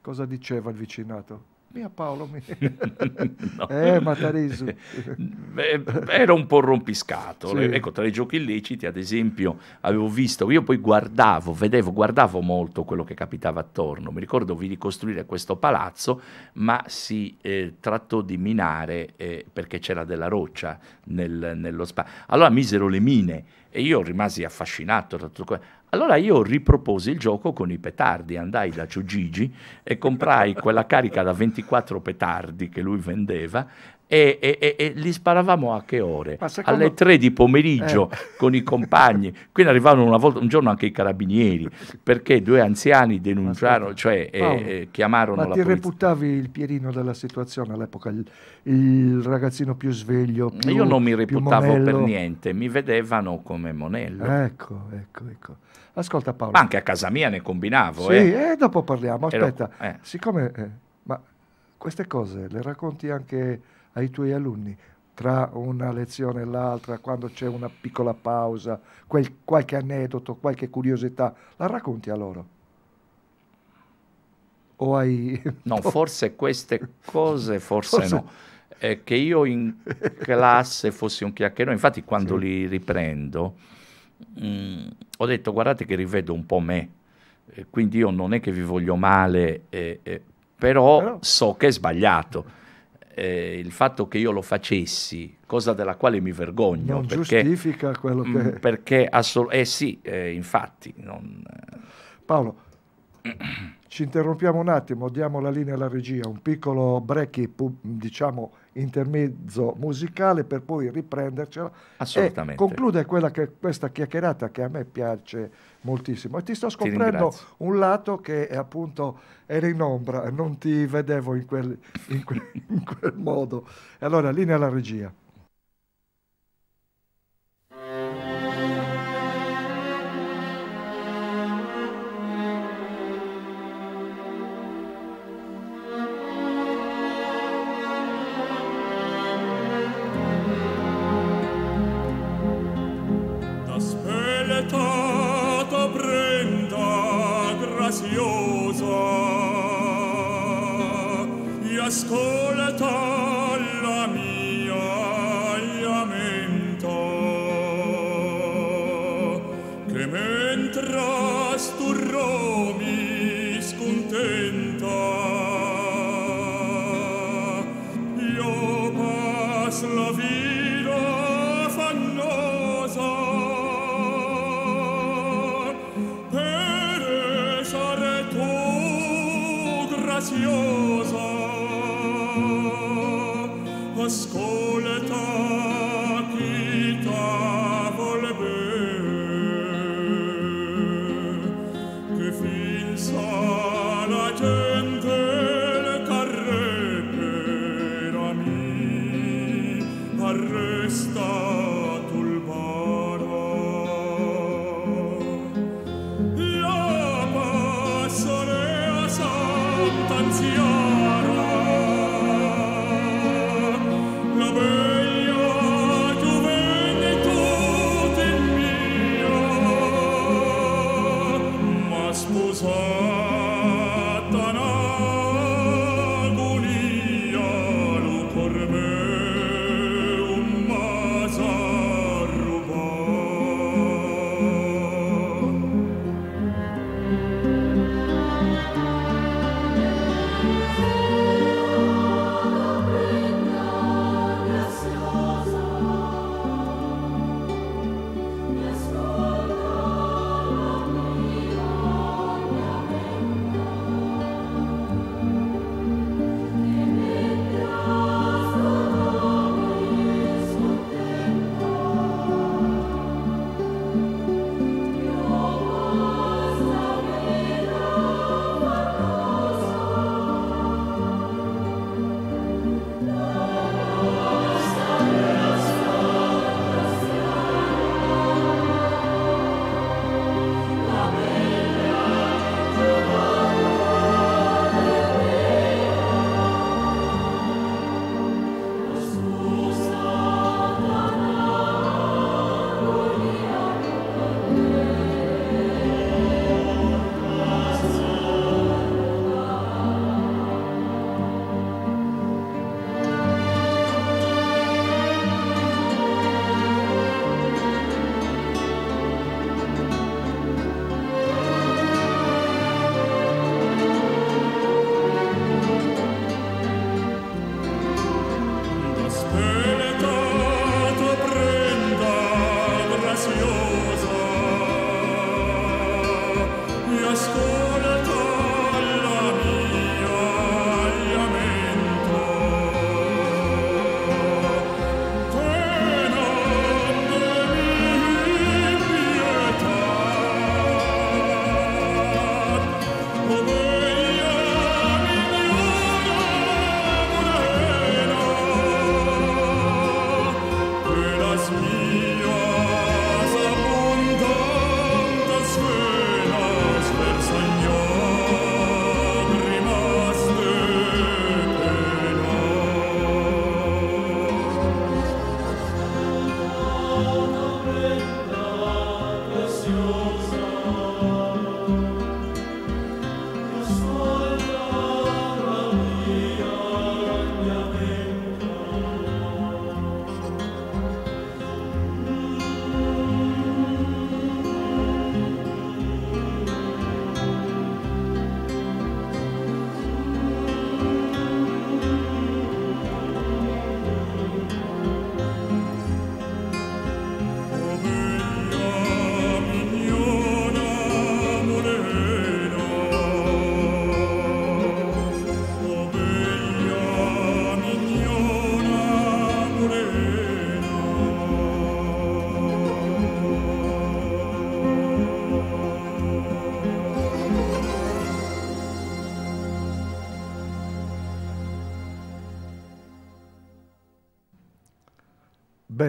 [SPEAKER 1] cosa diceva il vicinato?
[SPEAKER 3] Mia Paolo, mi... no.
[SPEAKER 1] eh, ma Mataresu.
[SPEAKER 2] Eh, era un po' rompiscato. Sì. Ecco, tra i giochi illeciti, ad esempio, avevo visto, io poi guardavo, vedevo, guardavo molto quello che capitava attorno. Mi ricordo di ricostruire questo palazzo, ma si eh, trattò di minare eh, perché c'era della roccia nel, nello spazio. Allora misero le mine e io rimasi affascinato da tutto questo allora io riproposi il gioco con i petardi, andai da Ciugigi e comprai quella carica da 24 petardi che lui vendeva e, e, e, li sparavamo a che ore? Secondo... Alle tre di pomeriggio eh. con i compagni. Quindi arrivavano una volta, un giorno anche i carabinieri, perché due anziani denunciarono, cioè Paolo, eh, eh chiamarono la polizia. Ma ti
[SPEAKER 1] reputavi il Pierino della situazione all'epoca, il, il, ragazzino più sveglio, più, Io non mi reputavo per
[SPEAKER 2] niente, mi vedevano come Monello. Ecco, ecco, ecco.
[SPEAKER 1] Ascolta Paolo. Ma anche
[SPEAKER 2] a casa mia ne combinavo. Sì, eh. e eh, dopo parliamo. Aspetta, Ero... eh.
[SPEAKER 1] siccome... Eh, ma queste cose le racconti anche ai tuoi alunni tra una lezione e l'altra, quando c'è una piccola pausa, quel, qualche aneddoto, qualche curiosità, la racconti a loro? O hai... No,
[SPEAKER 2] forse queste cose, forse, forse... no. Eh, che io in classe fossi un chiacchierone, infatti quando sì. li riprendo mh, mm, ho detto guardate che rivedo un po' me, quindi io non è che vi voglio male, eh, però, però so che è sbagliato eh, il fatto che io lo facessi, cosa della quale mi vergogno. Non perché, giustifica quello mm, che... Mh, perché assolutamente... Eh sì, eh, infatti.
[SPEAKER 1] Non... Eh. Paolo, ci interrompiamo un attimo, diamo la linea alla regia, un piccolo break, diciamo intermezzo musicale per poi riprendercela Assolutamente. e conclude quella che, questa chiacchierata che a me piace moltissimo e ti sto scoprendo ti un lato che appunto era in ombra non ti vedevo in quel, in quel, in quel modo e allora linea alla regia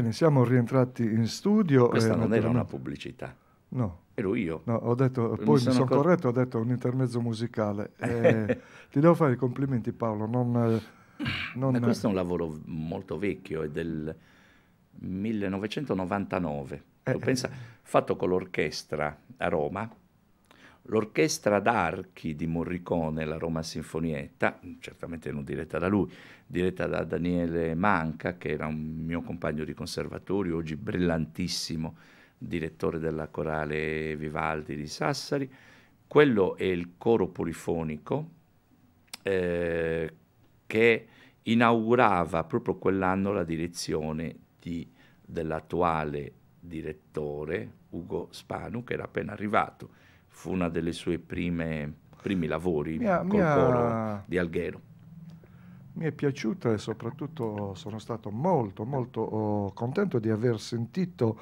[SPEAKER 1] Bene, siamo rientrati in studio. Questa non era una
[SPEAKER 2] pubblicità. No. Ero io.
[SPEAKER 1] No, ho detto, poi mi sono, sono cor- corretto, ho detto un intermezzo musicale. Eh, ti devo fare i complimenti Paolo, non,
[SPEAKER 2] non... questo è un lavoro molto vecchio, è del 1999. Eh, eh, pensa, fatto con l'orchestra a Roma, l'orchestra d'archi di Morricone, la Roma Sinfonietta, certamente non diretta da lui, diretta da Daniele Manca, che era un mio compagno di conservatorio, oggi brillantissimo direttore della corale Vivaldi di Sassari. Quello è il coro polifonico eh, che inaugurava proprio quell'anno la direzione di, dell'attuale direttore Ugo Spanu, che era appena arrivato fu una delle sue prime primi lavori mia, col mia... coro di Alghero.
[SPEAKER 1] Mi è piaciuta e soprattutto sono stato molto molto oh, contento di aver sentito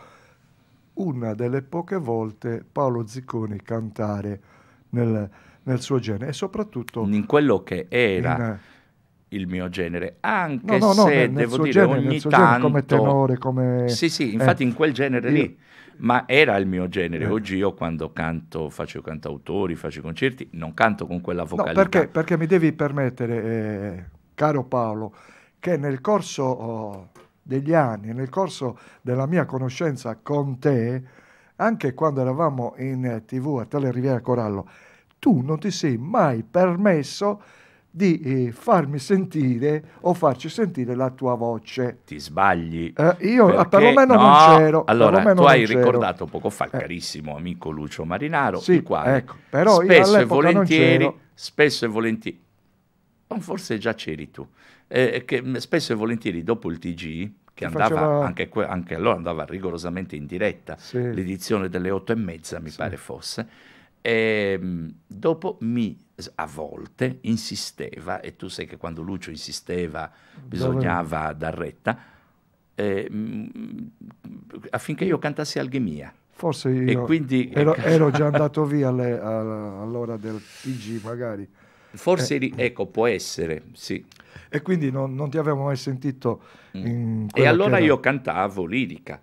[SPEAKER 1] una delle poche volte Paolo Zicconi cantare nel, nel suo genere e
[SPEAKER 2] soprattutto in quello che era in, il mio genere, anche no, no, no, se nel, devo dire genere, ogni tanto genere, come tenore, come Sì, sì, eh, infatti eh, in quel genere io, lì ma era il mio genere. Eh. Oggi io quando canto, faccio cantautori, faccio concerti, non canto con quella vocalità. No, perché,
[SPEAKER 1] perché mi devi permettere, eh, caro Paolo, che nel corso oh, degli anni, nel corso della mia conoscenza con te, anche quando eravamo in tv a Tele Riviera Corallo, tu non ti sei mai permesso di eh, farmi sentire o farci sentire la tua voce.
[SPEAKER 2] Ti sbagli. Eh, io ah, perché... perlomeno no. non c'ero. Allora, tu hai ricordato poco fa, eh. carissimo amico Lucio Marinaro, sì, il
[SPEAKER 1] quale ecco, però spesso e volentieri,
[SPEAKER 2] spesso e volentieri, forse già c'eri tu, eh, che spesso e volentieri dopo il TG, che andava faceva... anche, anche, allora andava rigorosamente in diretta, sì. l'edizione delle otto e mezza mi sì. pare fosse, e, ehm, dopo mi a volte insisteva, e tu sai che quando Lucio insisteva bisognava Dove... dar retta, eh, mm, affinché io cantassi Alchemia.
[SPEAKER 1] Forse io quindi, ero, ecco. ero, già andato via alle, all'ora del TG magari. Forse,
[SPEAKER 2] eh. ecco, può essere, sì.
[SPEAKER 1] E quindi non, non ti avevo mai sentito. Mm. e allora io
[SPEAKER 2] cantavo lirica.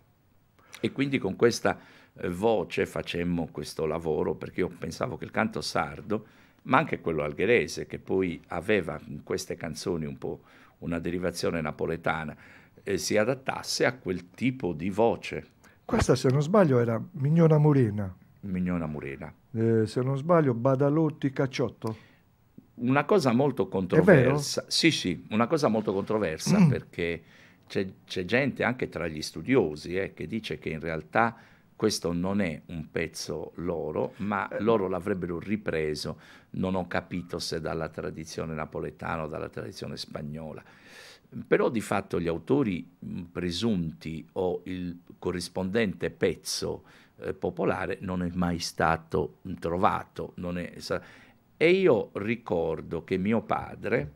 [SPEAKER 2] E quindi con questa eh, voce facemmo questo lavoro, perché io pensavo che il canto sardo ma anche quello algherese che poi aveva in queste canzoni un po' una derivazione napoletana, eh, si adattasse a quel tipo di voce.
[SPEAKER 1] Questa, se non sbaglio, era Mignona Murena. Mignona Murena. Eh, se non sbaglio, Badalotti Cacciotto.
[SPEAKER 2] Una cosa molto controversa. Sì, sì, una cosa molto controversa mm. perché c'è, gente anche tra gli studiosi eh, che dice che in realtà questo non è un pezzo loro, ma eh. loro l'avrebbero ripreso, non ho capito se dalla tradizione napoletana o dalla tradizione spagnola. Però di fatto gli autori presunti o il corrispondente pezzo eh, popolare non è mai stato trovato. È, e io ricordo che mio padre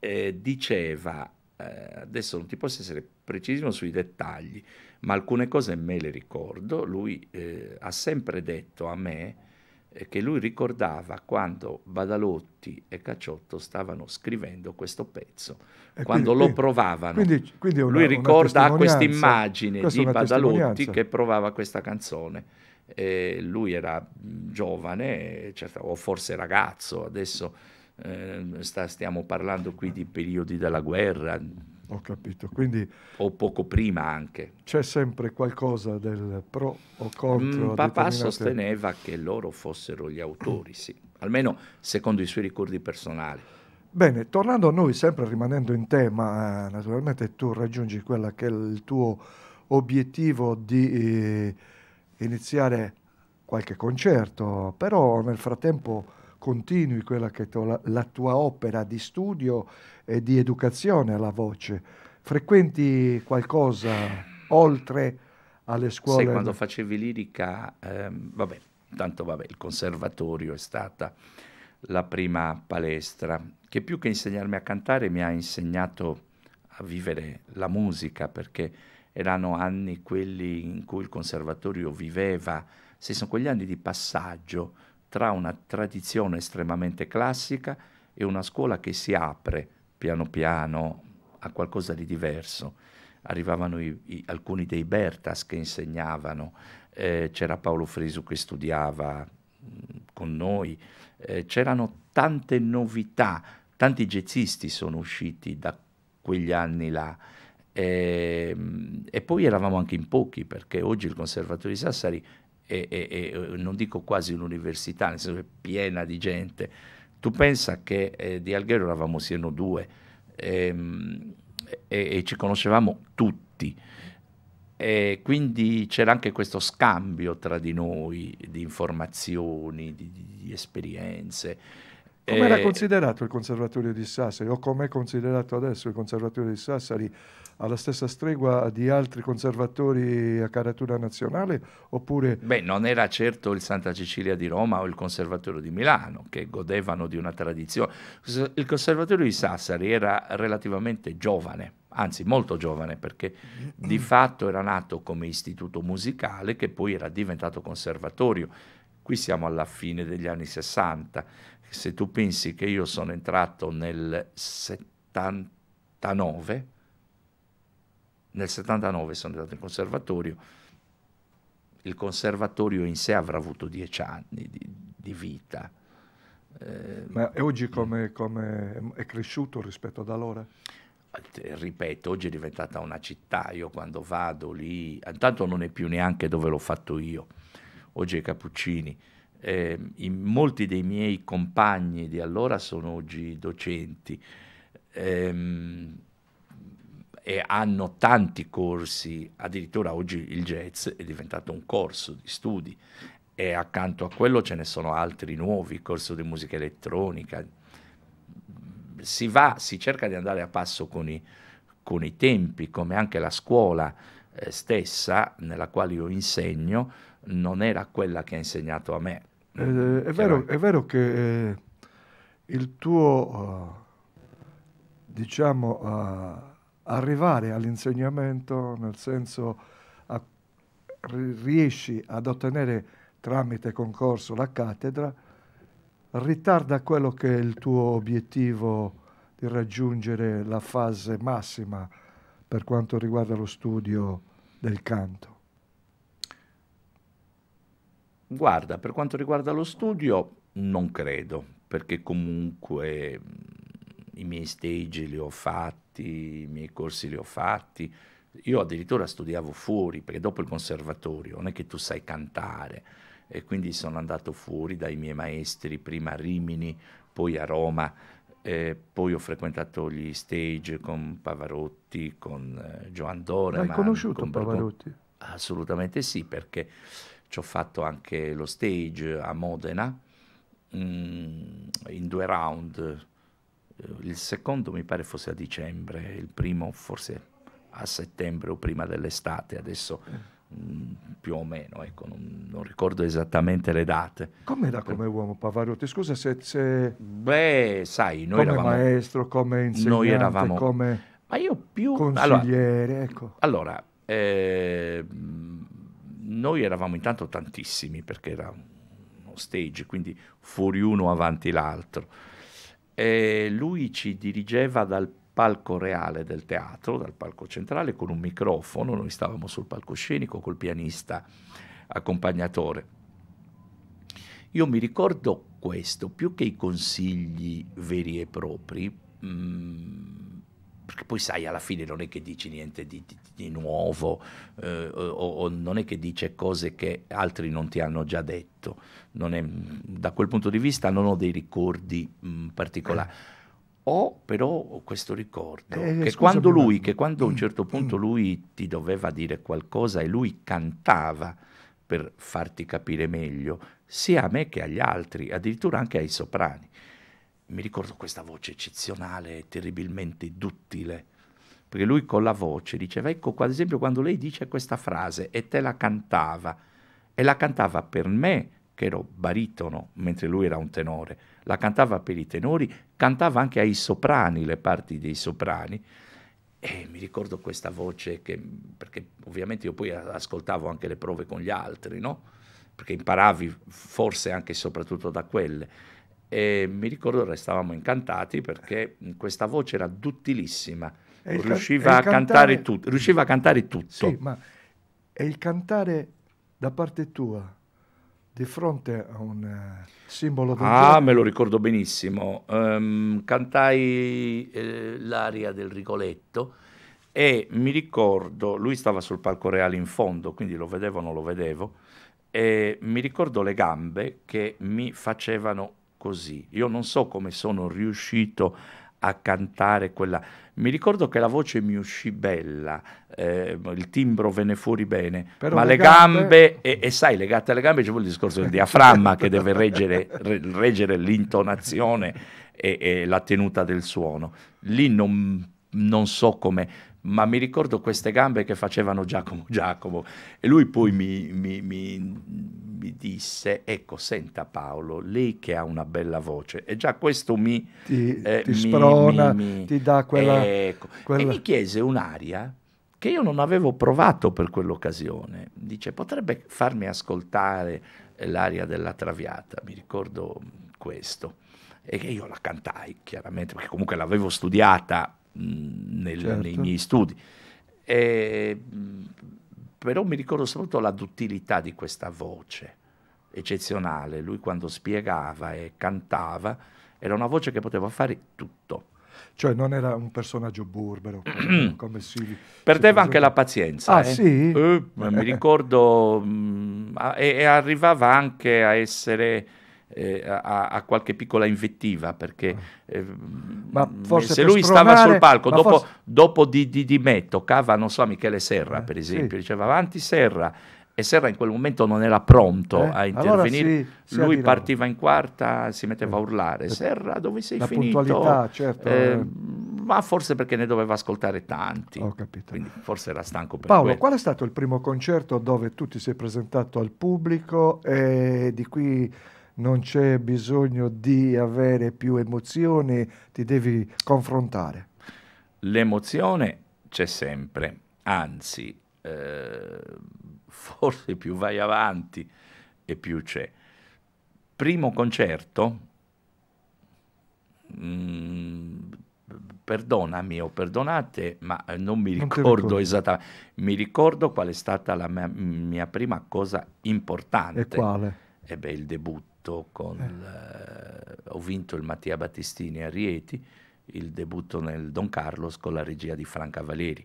[SPEAKER 2] eh, diceva, eh, adesso non ti posso essere precisissimo sui dettagli, ma alcune cose me le ricordo. Lui eh, ha sempre detto a me eh, che lui ricordava quando Badalotti e Cacciotto stavano scrivendo questo pezzo, e quando quindi, lo provavano. Quindi, quindi una, lui ricorda questa immagine di Badalotti che provava questa canzone. Eh, lui era mm, giovane, certo, o forse ragazzo, adesso eh, sta, stiamo parlando qui di periodi della guerra, ho capito, quindi... O poco prima anche.
[SPEAKER 1] C'è sempre qualcosa del pro o contro. Mm, papà determinate... sosteneva
[SPEAKER 2] che loro fossero gli autori, sì, almeno secondo i suoi ricordi personali.
[SPEAKER 1] Bene, tornando a noi, sempre rimanendo in tema, eh, naturalmente tu raggiungi quello che è il tuo obiettivo di eh, iniziare qualche concerto, però nel frattempo continui quella che to, la tua opera di studio e di educazione alla voce. Frequenti qualcosa oltre alle scuole? Sì, quando
[SPEAKER 2] facevi lirica, ehm, vabbè, tanto vabbè, il conservatorio è stata la prima palestra, che più che insegnarmi a cantare mi ha insegnato a vivere la musica, perché erano anni quelli in cui il conservatorio viveva, sì, sono quegli anni di passaggio tra una tradizione estremamente classica e una scuola che si apre piano piano a qualcosa di diverso. Arrivavano i, i, alcuni dei Bertas che insegnavano, eh, c'era Paolo Fresu che studiava mh, mm, con noi, eh, c'erano tante novità, tanti jazzisti sono usciti da quegli anni là. E, ehm, e, poi eravamo anche in pochi perché oggi il Conservatorio di Sassari e, e, e non dico quasi un'università, nel senso che è piena di gente. Tu pensa che eh, di Alghero eravamo siano due ehm, e, ci conoscevamo tutti. E quindi c'era anche questo scambio tra di noi di informazioni, di, di, di esperienze.
[SPEAKER 1] Come era eh, considerato il Conservatorio di Sassari o come è considerato adesso il Conservatorio di Sassari alla stessa stregua di altri conservatori a caratura nazionale? Oppure...
[SPEAKER 2] Beh, non era certo il Santa Cecilia di Roma o il Conservatorio di Milano che godevano di una tradizione. Il Conservatorio di Sassari era relativamente giovane anzi molto giovane perché di fatto era nato come istituto musicale che poi era diventato conservatorio. Qui siamo alla fine degli anni 60. Se tu pensi che io sono entrato nel 79, nel 79 sono andato in conservatorio, il conservatorio in sé avrà avuto dieci
[SPEAKER 1] anni di, di vita. Eh, Ma oggi mm. come, è cresciuto rispetto ad allora?
[SPEAKER 2] Ripeto, oggi è diventata una città, io quando vado lì, intanto non è più neanche dove l'ho fatto io, oggi è Cappuccini. Eh, molti dei miei compagni di allora sono oggi docenti. Eh, e hanno tanti corsi, addirittura oggi il jazz è diventato un corso di studi e accanto a quello ce ne sono altri nuovi, corso di musica elettronica. Si va, si cerca di andare a passo con i, con i tempi, come anche la scuola eh, stessa nella quale io insegno non era quella che ha insegnato a me.
[SPEAKER 1] Eh, eh è, vero, è, vero, che eh, il tuo, eh, diciamo, eh, arrivare all'insegnamento nel senso a, riesci ad ottenere tramite concorso la cattedra, ritarda quello che è il tuo obiettivo di raggiungere la fase massima per quanto riguarda lo studio del canto.
[SPEAKER 2] Guarda, per quanto riguarda lo studio, non credo, perché comunque mm, i miei stage li ho fatti fatti, i miei corsi li ho fatti. Io addirittura studiavo fuori, perché dopo il conservatorio non è che tu sai cantare, e quindi sono andato fuori dai miei maestri, prima a Rimini, poi a Roma, eh, poi ho frequentato gli stage con Pavarotti, con eh, Joan Dora. Hai conosciuto con Pavarotti? Con... Assolutamente sì, perché ci ho fatto anche lo stage a Modena, mh, mm, in due round, eh, il secondo mi pare fosse a dicembre, il primo forse a settembre o prima dell'estate, adesso mh, eh. mm, più o meno, ecco, non, non, ricordo esattamente le
[SPEAKER 1] date. Com'era per... come uomo Pavarotti? Scusa se... se... Beh, sai, noi come eravamo... maestro, come insegnante, eravamo... come... Ma
[SPEAKER 2] io più... Consigliere,
[SPEAKER 1] allora, ecco. Allora,
[SPEAKER 2] eh, noi eravamo intanto tantissimi perché era uno stage, quindi fuori uno avanti l'altro e lui ci dirigeva dal palco reale del teatro, dal palco centrale, con un microfono, noi stavamo sul palcoscenico col pianista accompagnatore. Io mi ricordo questo, più che i consigli veri e propri, mh, mm, perché poi sai alla fine non è che dici niente di, di, di nuovo eh, o, o, non è che dice cose che altri non ti hanno già detto. È, da quel punto di vista non ho dei ricordi mh, mm, particolari. Eh. Ho però questo ricordo eh, che, quando lui, che, quando a un mm, certo mm. punto lui ti doveva dire qualcosa e lui cantava per farti capire meglio, sia a me che agli altri, addirittura anche ai soprani mi ricordo questa voce eccezionale, terribilmente duttile, perché lui con la voce diceva, ecco ad esempio quando lei dice questa frase e te la cantava, e la cantava per me, che ero baritono, mentre lui era un tenore, la cantava per i tenori, cantava anche ai soprani, le parti dei soprani, e mi ricordo questa voce che, perché ovviamente io poi ascoltavo anche le prove con gli altri, no? Perché imparavi forse anche e soprattutto da quelle e mi ricordo restavamo incantati perché questa voce era duttilissima, il, riusciva, a cantare, tut, riusciva a cantare tutto. Sì,
[SPEAKER 1] ma è il cantare da parte tua di fronte a un uh, simbolo del Ah, me lo ricordo benissimo.
[SPEAKER 2] Um, cantai eh, l'aria del Rigoletto e mi ricordo, lui stava sul palco reale in fondo, quindi lo vedevo o non lo vedevo, e mi ricordo le gambe che mi facevano così. Io non so come sono riuscito a cantare quella... Mi ricordo che la voce mi uscì bella, eh, il timbro venne fuori bene, Però ma le gambe, gambe e, e, sai, legate alle gambe c'è poi il discorso del diaframma che deve reggere, reggere l'intonazione e, e, la tenuta del suono. Lì non, non so come ma mi ricordo queste gambe che facevano Giacomo Giacomo e lui poi mi, mi, mi, mi disse ecco senta Paolo lei che ha una bella voce e già questo mi ti, eh, ti sprona ti
[SPEAKER 1] dà quella,
[SPEAKER 2] ecco. quella, e mi chiese un'aria che io non avevo provato per quell'occasione dice potrebbe farmi ascoltare l'aria della Traviata mi ricordo questo e io la cantai chiaramente perché comunque l'avevo studiata nel, certo. nei miei studi. E, però mi ricordo soprattutto la duttilità di questa voce eccezionale. Lui quando spiegava e cantava era una voce che poteva fare tutto.
[SPEAKER 1] Cioè non era un personaggio burbero come, si...
[SPEAKER 2] Perdeva si anche la pazienza. Ah eh? sì?
[SPEAKER 1] Eh, mi eh.
[SPEAKER 2] ricordo... Mh, e, e arrivava anche a essere eh, a, a, qualche piccola invettiva, perché mm. eh,
[SPEAKER 1] mm,
[SPEAKER 2] se lui stava sul palco, dopo, forse... dopo, di, di, di me toccava, non so, Michele Serra, eh, per esempio, sì. diceva avanti Serra, e Serra in quel momento non era pronto eh, a intervenire, allora si, si lui attirava. partiva in quarta, si metteva a eh, urlare, Serra dove sei La finito? Certo, eh, eh. Ma forse perché ne doveva ascoltare tanti, Ho capito. quindi forse era stanco per Paolo, quello.
[SPEAKER 1] qual è stato il primo concerto dove tu ti sei presentato al pubblico e di qui non c'è bisogno di avere più emozioni, ti devi confrontare.
[SPEAKER 2] L'emozione c'è sempre, anzi, eh, forse più vai avanti e più c'è. Primo concerto, mh, mm, perdonami o perdonate, ma eh, non mi ricordo esattamente, mi ricordo qual è stata la mia, mia prima cosa importante. E quale? E eh il debutto fatto con... Eh. eh. ho vinto il Mattia Battistini a Rieti, il debutto nel Don Carlos con la regia di Franca Valeri.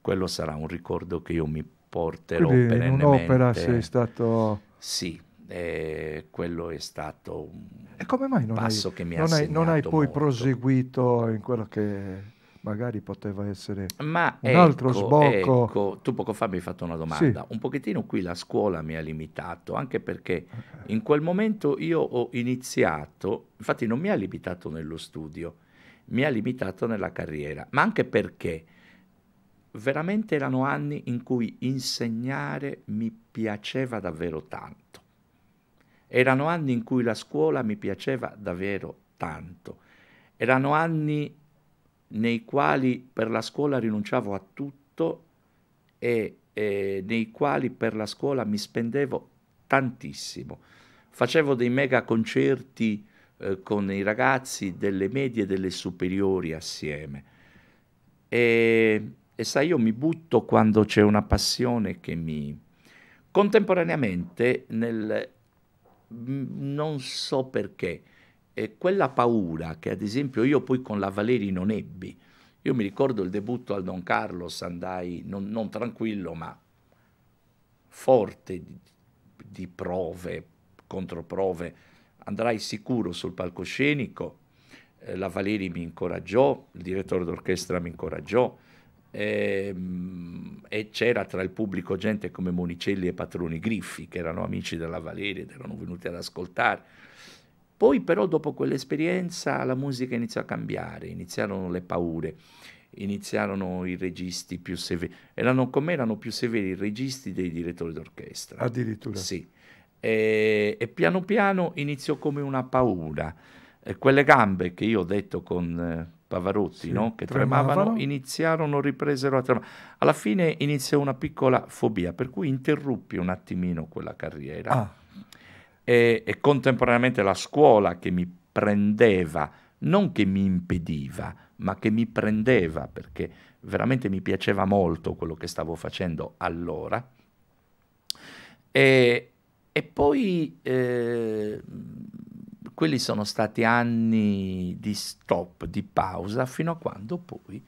[SPEAKER 2] Quello sarà un ricordo che io mi porterò Quindi perennemente. un'opera sei stato... Sì, eh, quello è stato un e come mai non passo hai, che mi non ha hai, Non hai poi molto.
[SPEAKER 1] proseguito in quello che magari poteva essere Ma un ecco, altro sbocco.
[SPEAKER 2] Ecco, tu poco fa mi hai fatto una domanda. Sì. Un pochettino qui la scuola mi ha limitato, anche perché eh. in quel momento io ho iniziato, infatti non mi ha limitato nello studio, mi ha limitato nella carriera, ma anche perché veramente erano anni in cui insegnare mi piaceva davvero tanto. Erano anni in cui la scuola mi piaceva davvero tanto. Erano anni nei quali per la scuola rinunciavo a tutto e, e nei quali per la scuola mi spendevo tantissimo. Facevo dei mega concerti eh, con i ragazzi delle medie e delle superiori assieme. E, e sai, io mi butto quando c'è una passione che mi... Contemporaneamente, nel, non so perché, e quella paura che ad esempio io poi con la Valeri non ebbi, io mi ricordo il debutto al Don Carlos, andai non, non tranquillo ma forte di, di prove, controprove, andrai sicuro sul palcoscenico, eh, la Valeri mi incoraggiò, il direttore d'orchestra mi incoraggiò, e, ehm, e c'era tra il pubblico gente come Monicelli e Patroni Griffi, che erano amici della Valeria ed erano venuti ad ascoltare. Poi però dopo quell'esperienza la musica iniziò a cambiare, iniziarono le paure, iniziarono i registi più severi, erano come erano più severi i registi dei direttori d'orchestra. Addirittura. Sì. E, e, piano piano iniziò come una paura. E eh, quelle gambe che io ho detto con eh, Pavarotti, sì, no? che tremavano, tremavano, iniziarono, ripresero a tremare. Alla fine iniziò una piccola fobia, per cui interruppi un attimino quella carriera. Ah e, e contemporaneamente la scuola che mi prendeva, non che mi impediva, ma che mi prendeva perché veramente mi piaceva molto quello che stavo facendo allora. E, e poi eh, quelli sono stati anni di stop, di pausa, fino a quando poi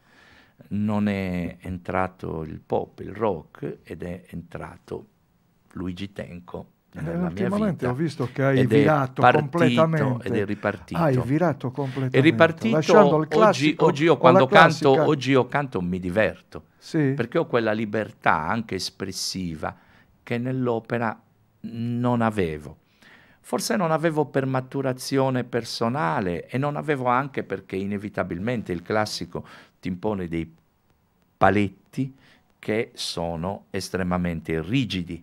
[SPEAKER 2] non è entrato il pop, il rock ed è entrato Luigi Tenco eh, ultimamente ho visto che hai virato partito, completamente. Ed è ripartito. Hai virato completamente. È ripartito. Classico, oggi, oggi, io quando canto, oggi io canto mi diverto. Sì. Perché ho quella libertà anche espressiva che nell'opera non avevo. Forse non avevo per maturazione personale e non avevo anche perché inevitabilmente il classico ti impone dei paletti che sono estremamente rigidi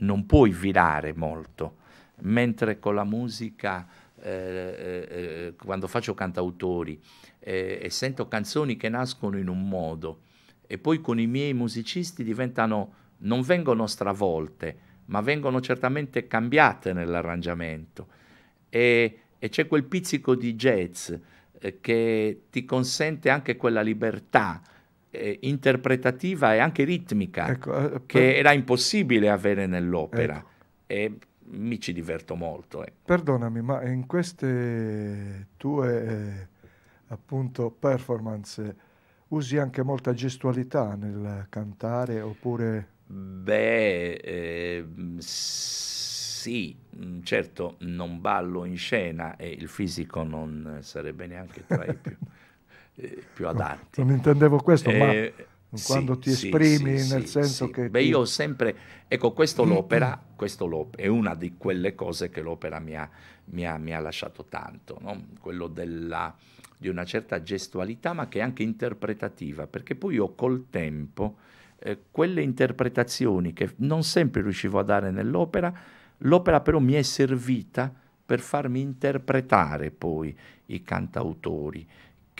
[SPEAKER 2] non puoi virare molto, mentre con la musica, eh, eh, eh, quando faccio cantautori eh, e sento canzoni che nascono in un modo e poi con i miei musicisti diventano, non vengono stravolte, ma vengono certamente cambiate nell'arrangiamento. E, e c'è quel pizzico di jazz eh, che ti consente anche quella libertà eh, interpretativa e anche ritmica ecco, eh, che era impossibile avere nell'opera. Ecco. E mi ci diverto molto. Ecco.
[SPEAKER 1] Perdonami, ma in queste tue eh, appunto performance usi anche molta gestualità nel cantare oppure...
[SPEAKER 2] Beh, eh, sì, mm, certo non ballo in scena e il fisico non sarebbe neanche tra i più. eh, più adatti. No, non intendevo questo, eh, ma quando sì, ti esprimi sì, nel sì, senso che... Beh, ti... io sempre... Ecco, questo l'opera, questo è una di quelle cose che l'opera mi ha, mi ha, mi ha lasciato tanto, no? quello della, di una certa gestualità, ma che è anche interpretativa, perché poi io col tempo eh, quelle interpretazioni che non sempre riuscivo a dare nell'opera, l'opera però mi è servita per farmi interpretare poi i cantautori,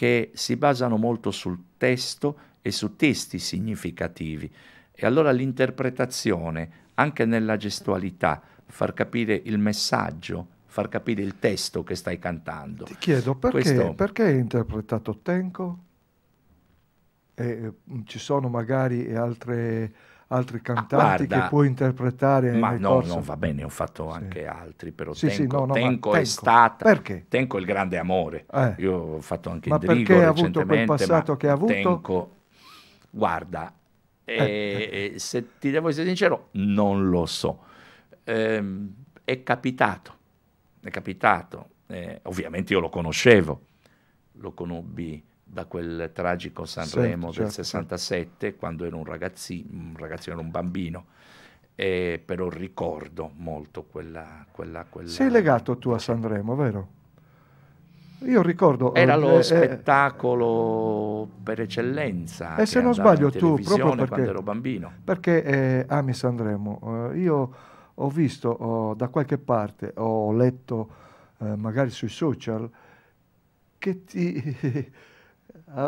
[SPEAKER 2] che si basano molto sul testo e su testi significativi. E allora l'interpretazione, anche nella gestualità, far capire il messaggio, far capire il testo che stai cantando. Ti chiedo perché, Questo...
[SPEAKER 1] perché hai interpretato Tenko? Eh, ci sono magari altre altri ah, cantanti Guarda, che puoi interpretare. Ma no, corsi. non va
[SPEAKER 2] bene, ho fatto anche altri, però sì, Tenco, sì, no, no, Tenco è stata... Perché? Tenco il grande amore. Eh. Io ho fatto anche ma il Drigo recentemente. Ma perché ha avuto quel passato che ha avuto? Tenco, guarda, eh eh, eh, eh. se ti devo essere sincero, non lo so. Ehm, è capitato, è capitato. Eh, ovviamente io lo conoscevo, lo conobbi da quel tragico certo, Sanremo certo, del certo. 67, quando ero un ragazzino, un ragazzino, ero un bambino, e però ricordo molto quella, quella, quella... Sei
[SPEAKER 1] legato tu a Sanremo, vero? Io ricordo... Eh, era lo eh, eh,
[SPEAKER 2] spettacolo per eccellenza. E eh, se non sbaglio tu, proprio perché, quando ero bambino.
[SPEAKER 1] Perché eh, ami Sanremo. io ho visto oh, da qualche parte, ho letto magari sui social, che ti...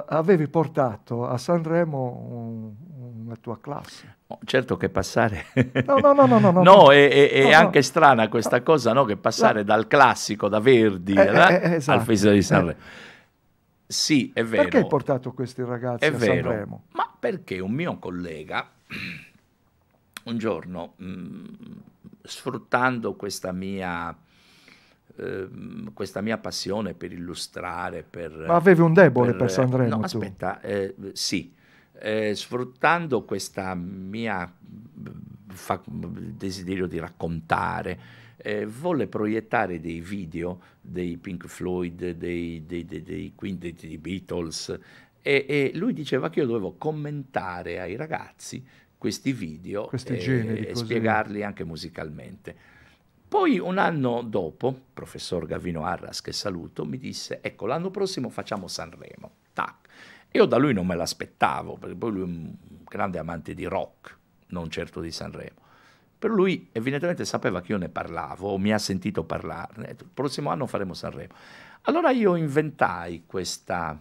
[SPEAKER 1] avevi portato a Sanremo un, una tua classe.
[SPEAKER 2] Oh, certo che passare...
[SPEAKER 1] No, no, no, no. No, no, no è, è, no, è anche
[SPEAKER 2] strana questa cosa, no? Che passare dal classico, da Verdi, eh, eh, eh, eh esatto. al Festival di eh. Sanremo. Eh. Sì, è vero. Perché hai
[SPEAKER 1] portato questi ragazzi è a vero, Sanremo?
[SPEAKER 2] Ma perché un mio collega, un giorno, mh, mm, sfruttando questa mia Ehm, questa mia passione per illustrare, per... Ma avevi un debole per, per Sanremo? Eh, no, aspetta, eh, sì. Eh, sfruttando questa mia desiderio di raccontare, eh, volle proiettare dei video dei Pink Floyd, dei, dei, dei, dei quindi dei Beatles, e, e, lui diceva che io dovevo commentare ai ragazzi questi video questi e, e spiegarli anche musicalmente. Poi un anno dopo, professor Gavino Arras, che saluto, mi disse, ecco, l'anno prossimo facciamo Sanremo. Tac. Io da lui non me l'aspettavo, perché poi lui è un grande amante di rock, non certo di Sanremo. Per lui evidentemente sapeva che io ne parlavo, o mi ha sentito parlarne, il prossimo anno faremo Sanremo. Allora io inventai questa,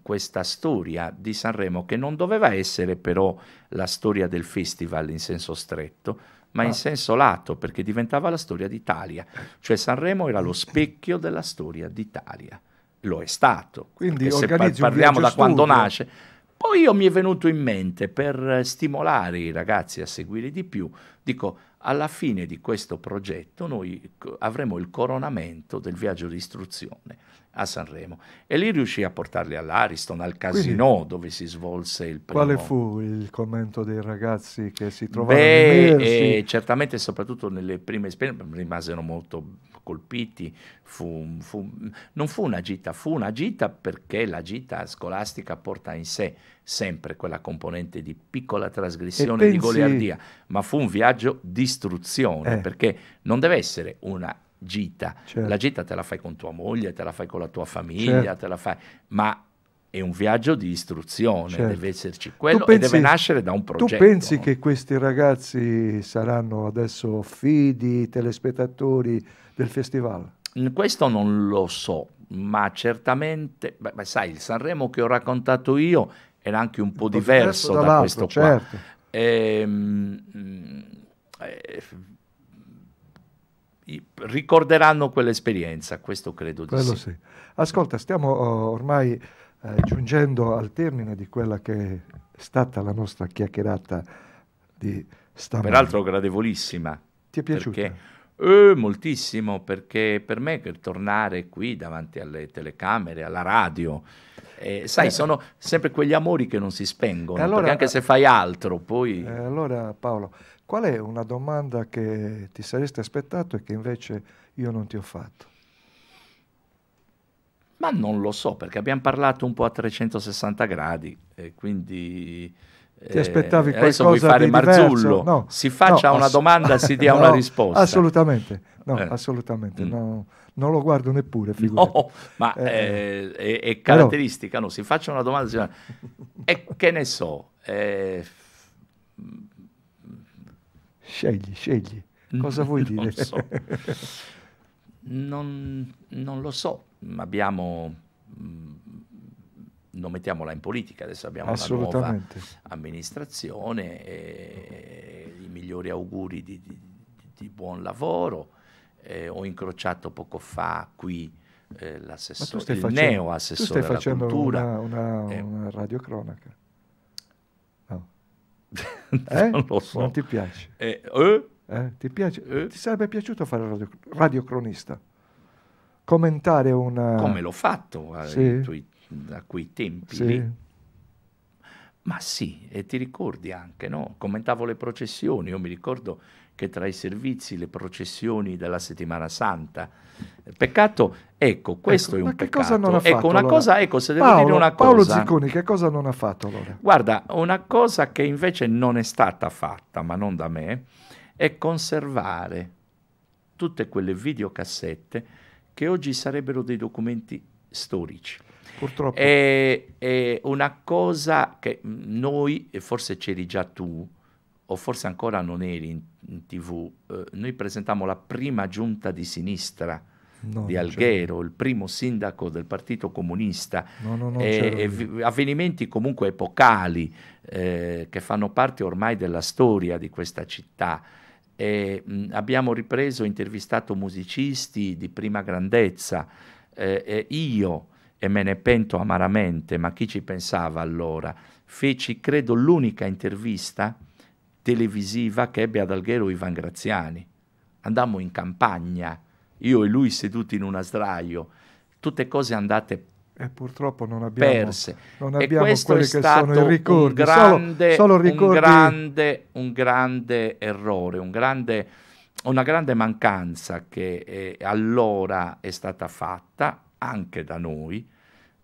[SPEAKER 2] questa storia di Sanremo che non doveva essere però la storia del festival in senso stretto, ma ah. in senso lato, perché diventava la storia d'Italia. Cioè Sanremo era lo specchio della storia d'Italia. Lo è stato. Quindi se par parliamo da studio. quando nasce. Poi io mi è venuto in mente, per stimolare i ragazzi a seguire di più, dico, alla fine di questo progetto noi avremo il coronamento del viaggio di istruzione a Sanremo e lì riuscì a portarli
[SPEAKER 1] all'Ariston, al casino Quindi, dove si svolse il primo. Quale fu il commento dei ragazzi che si trovavano Beh, immersi? Eh,
[SPEAKER 2] certamente soprattutto nelle prime esperienze rimasero molto colpiti, fu, fu, non fu una gita, fu una gita perché la gita scolastica porta in sé sempre quella componente di piccola trasgressione pensi... di goliardia, ma fu un viaggio di istruzione eh. perché non deve essere una gita. Certo. La gita te la fai con tua moglie, te la fai con la tua famiglia, certo. te la fai, ma è un viaggio di istruzione, certo. deve esserci quello pensi, e deve nascere da un progetto. Tu pensi
[SPEAKER 1] no? che questi ragazzi saranno adesso fidi, telespettatori del festival?
[SPEAKER 2] Questo non lo so, ma certamente, beh, beh, sai, il Sanremo che ho raccontato io era anche un po' diverso da questo certo. Ehm, eh, ricorderanno quell'esperienza, questo credo di sì. sì.
[SPEAKER 1] Ascolta, stiamo oh, ormai eh, giungendo al termine di quella che è stata la nostra chiacchierata di stamattina. Peraltro
[SPEAKER 2] gradevolissima. Ti è piaciuta? Perché, eh, moltissimo, perché per me per tornare qui davanti alle telecamere, alla radio, eh,
[SPEAKER 1] sai, eh. sono sempre quegli amori che non si spengono, allora, anche se fai altro, poi... Eh, allora Paolo... Qual è una domanda che ti saresti aspettato e che invece io non ti ho fatto?
[SPEAKER 2] Ma non lo so, perché abbiamo parlato un po' a 360 gradi, quindi... Ti aspettavi eh, qualcosa vuoi fare di Marzullo? No, si faccia no, una domanda, si dia no, una risposta. Assolutamente,
[SPEAKER 1] no, eh. assolutamente. Mm. No, non lo guardo neppure, figurati. ma
[SPEAKER 2] eh, eh. è, è, caratteristica, allora. no, si faccia una domanda, si... e che ne so... Eh,
[SPEAKER 1] Scegli, scegli. Cosa vuoi non dire? So.
[SPEAKER 2] non, non, lo so. Abbiamo... Mm, non mettiamola in politica, adesso abbiamo una nuova amministrazione, e i migliori auguri di, di, di buon lavoro. Eh, ho incrociato poco fa qui eh, l'assessore, il facendo, neo assessore della cultura.
[SPEAKER 1] Una, una, eh, una radiocronaca. Eh? non lo so. Non ti piace? Eh, eh? eh ti, piace? Eh? ti sarebbe piaciuto fare radio, radiocronista? Commentare una... Come l'ho fatto a, eh, sì. tui, a quei
[SPEAKER 2] tempi sì. Ma sì, e ti ricordi anche, no? Commentavo le processioni, io mi ricordo che tra i servizi le processioni della settimana santa. Peccato, ecco, ecco questo ecco, è un ma che peccato. Cosa non ha ecco, fatto, ecco, una allora? cosa, ecco, se devo Paolo, dire una cosa. Paolo Zicconi
[SPEAKER 1] che cosa non ha fatto allora?
[SPEAKER 2] Guarda, una cosa che invece non è stata fatta, ma non da me, è conservare tutte quelle videocassette che oggi sarebbero dei documenti storici. Purtroppo. È, è una cosa che noi, e forse c'eri già tu, o forse ancora non eri in, in tv, eh, noi presentammo la prima giunta di sinistra no, di Alghero, il primo sindaco del Partito Comunista, no, no, e, e eh, eh, avvenimenti comunque epocali eh, che fanno parte ormai della storia di questa città. E, mh, abbiamo ripreso, intervistato musicisti di prima grandezza, eh, io, e me ne pento amaramente, ma chi ci pensava allora, feci credo l'unica intervista televisiva che ebbe ad Alghero Ivan Graziani. Andammo in campagna, io e lui seduti in un asdraio, tutte cose andate
[SPEAKER 1] e purtroppo non abbiamo, perse. Non abbiamo e quelli che sono i ricordi, un grande, solo, solo ricordi... Un grande, un
[SPEAKER 2] grande errore, un grande, una grande mancanza che eh, allora è stata fatta anche da noi,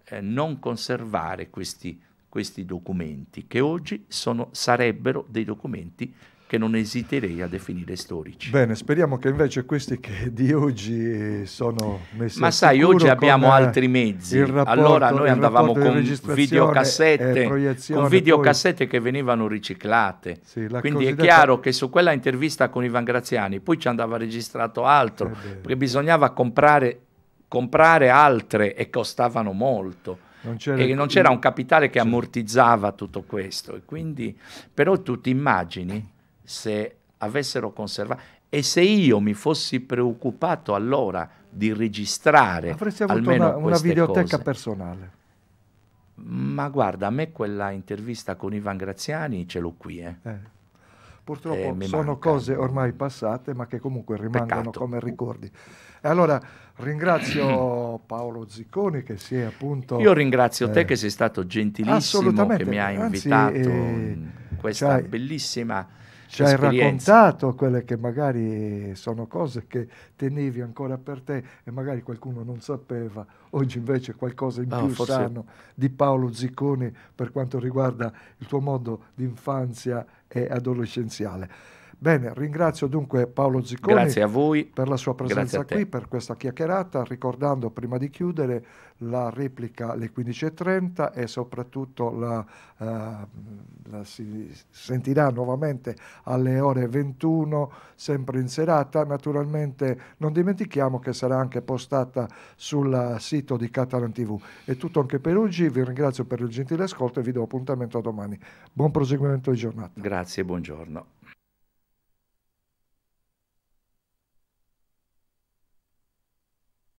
[SPEAKER 2] eh, non conservare questi questi documenti, che oggi sono, sarebbero dei documenti che non esiterei a definire storici.
[SPEAKER 1] Bene, speriamo che invece questi che di oggi sono messi in Ma sai, oggi abbiamo altri mezzi. Rapporto, allora noi andavamo con videocassette, con videocassette
[SPEAKER 2] poi... che venivano riciclate. Sì, Quindi cosiddetta... è chiaro che su quella intervista con Ivan Graziani poi ci andava registrato altro, eh perché bisognava comprare, comprare altre e costavano molto
[SPEAKER 1] non e non c'era un
[SPEAKER 2] capitale che ammortizzava tutto questo. E quindi, però tu ti immagini se avessero conservato e se io mi fossi preoccupato allora di registrare avresti avuto almeno una, una videoteca cose.
[SPEAKER 1] personale ma
[SPEAKER 2] guarda a me quella intervista con Ivan Graziani ce l'ho qui eh. Eh.
[SPEAKER 1] purtroppo eh, sono manca. cose ormai passate ma che comunque rimangono Peccato. come ricordi allora ringrazio Paolo Zicconi che si è appunto... Io ringrazio eh, te che
[SPEAKER 4] sei
[SPEAKER 2] stato gentilissimo, che mi hai invitato Anzi, eh, in questa cioè, bellissima
[SPEAKER 1] ci hai raccontato quelle che magari sono cose che tenevi ancora per te e magari qualcuno non sapeva, oggi invece qualcosa in no, oh, più forse... sano di Paolo Zicconi per quanto riguarda il tuo modo di infanzia e adolescenziale. Bene, ringrazio dunque Paolo Zicconi per la sua presenza qui, per questa chiacchierata, ricordando prima di chiudere la replica alle 15.30 e soprattutto la, uh, la, si sentirà nuovamente alle ore 21, sempre in serata. Naturalmente non dimentichiamo che sarà anche postata sul sito di Catalan TV. È tutto anche per oggi, vi ringrazio per il gentile ascolto e vi do appuntamento a domani. Buon proseguimento di giornata.
[SPEAKER 2] Grazie, buongiorno.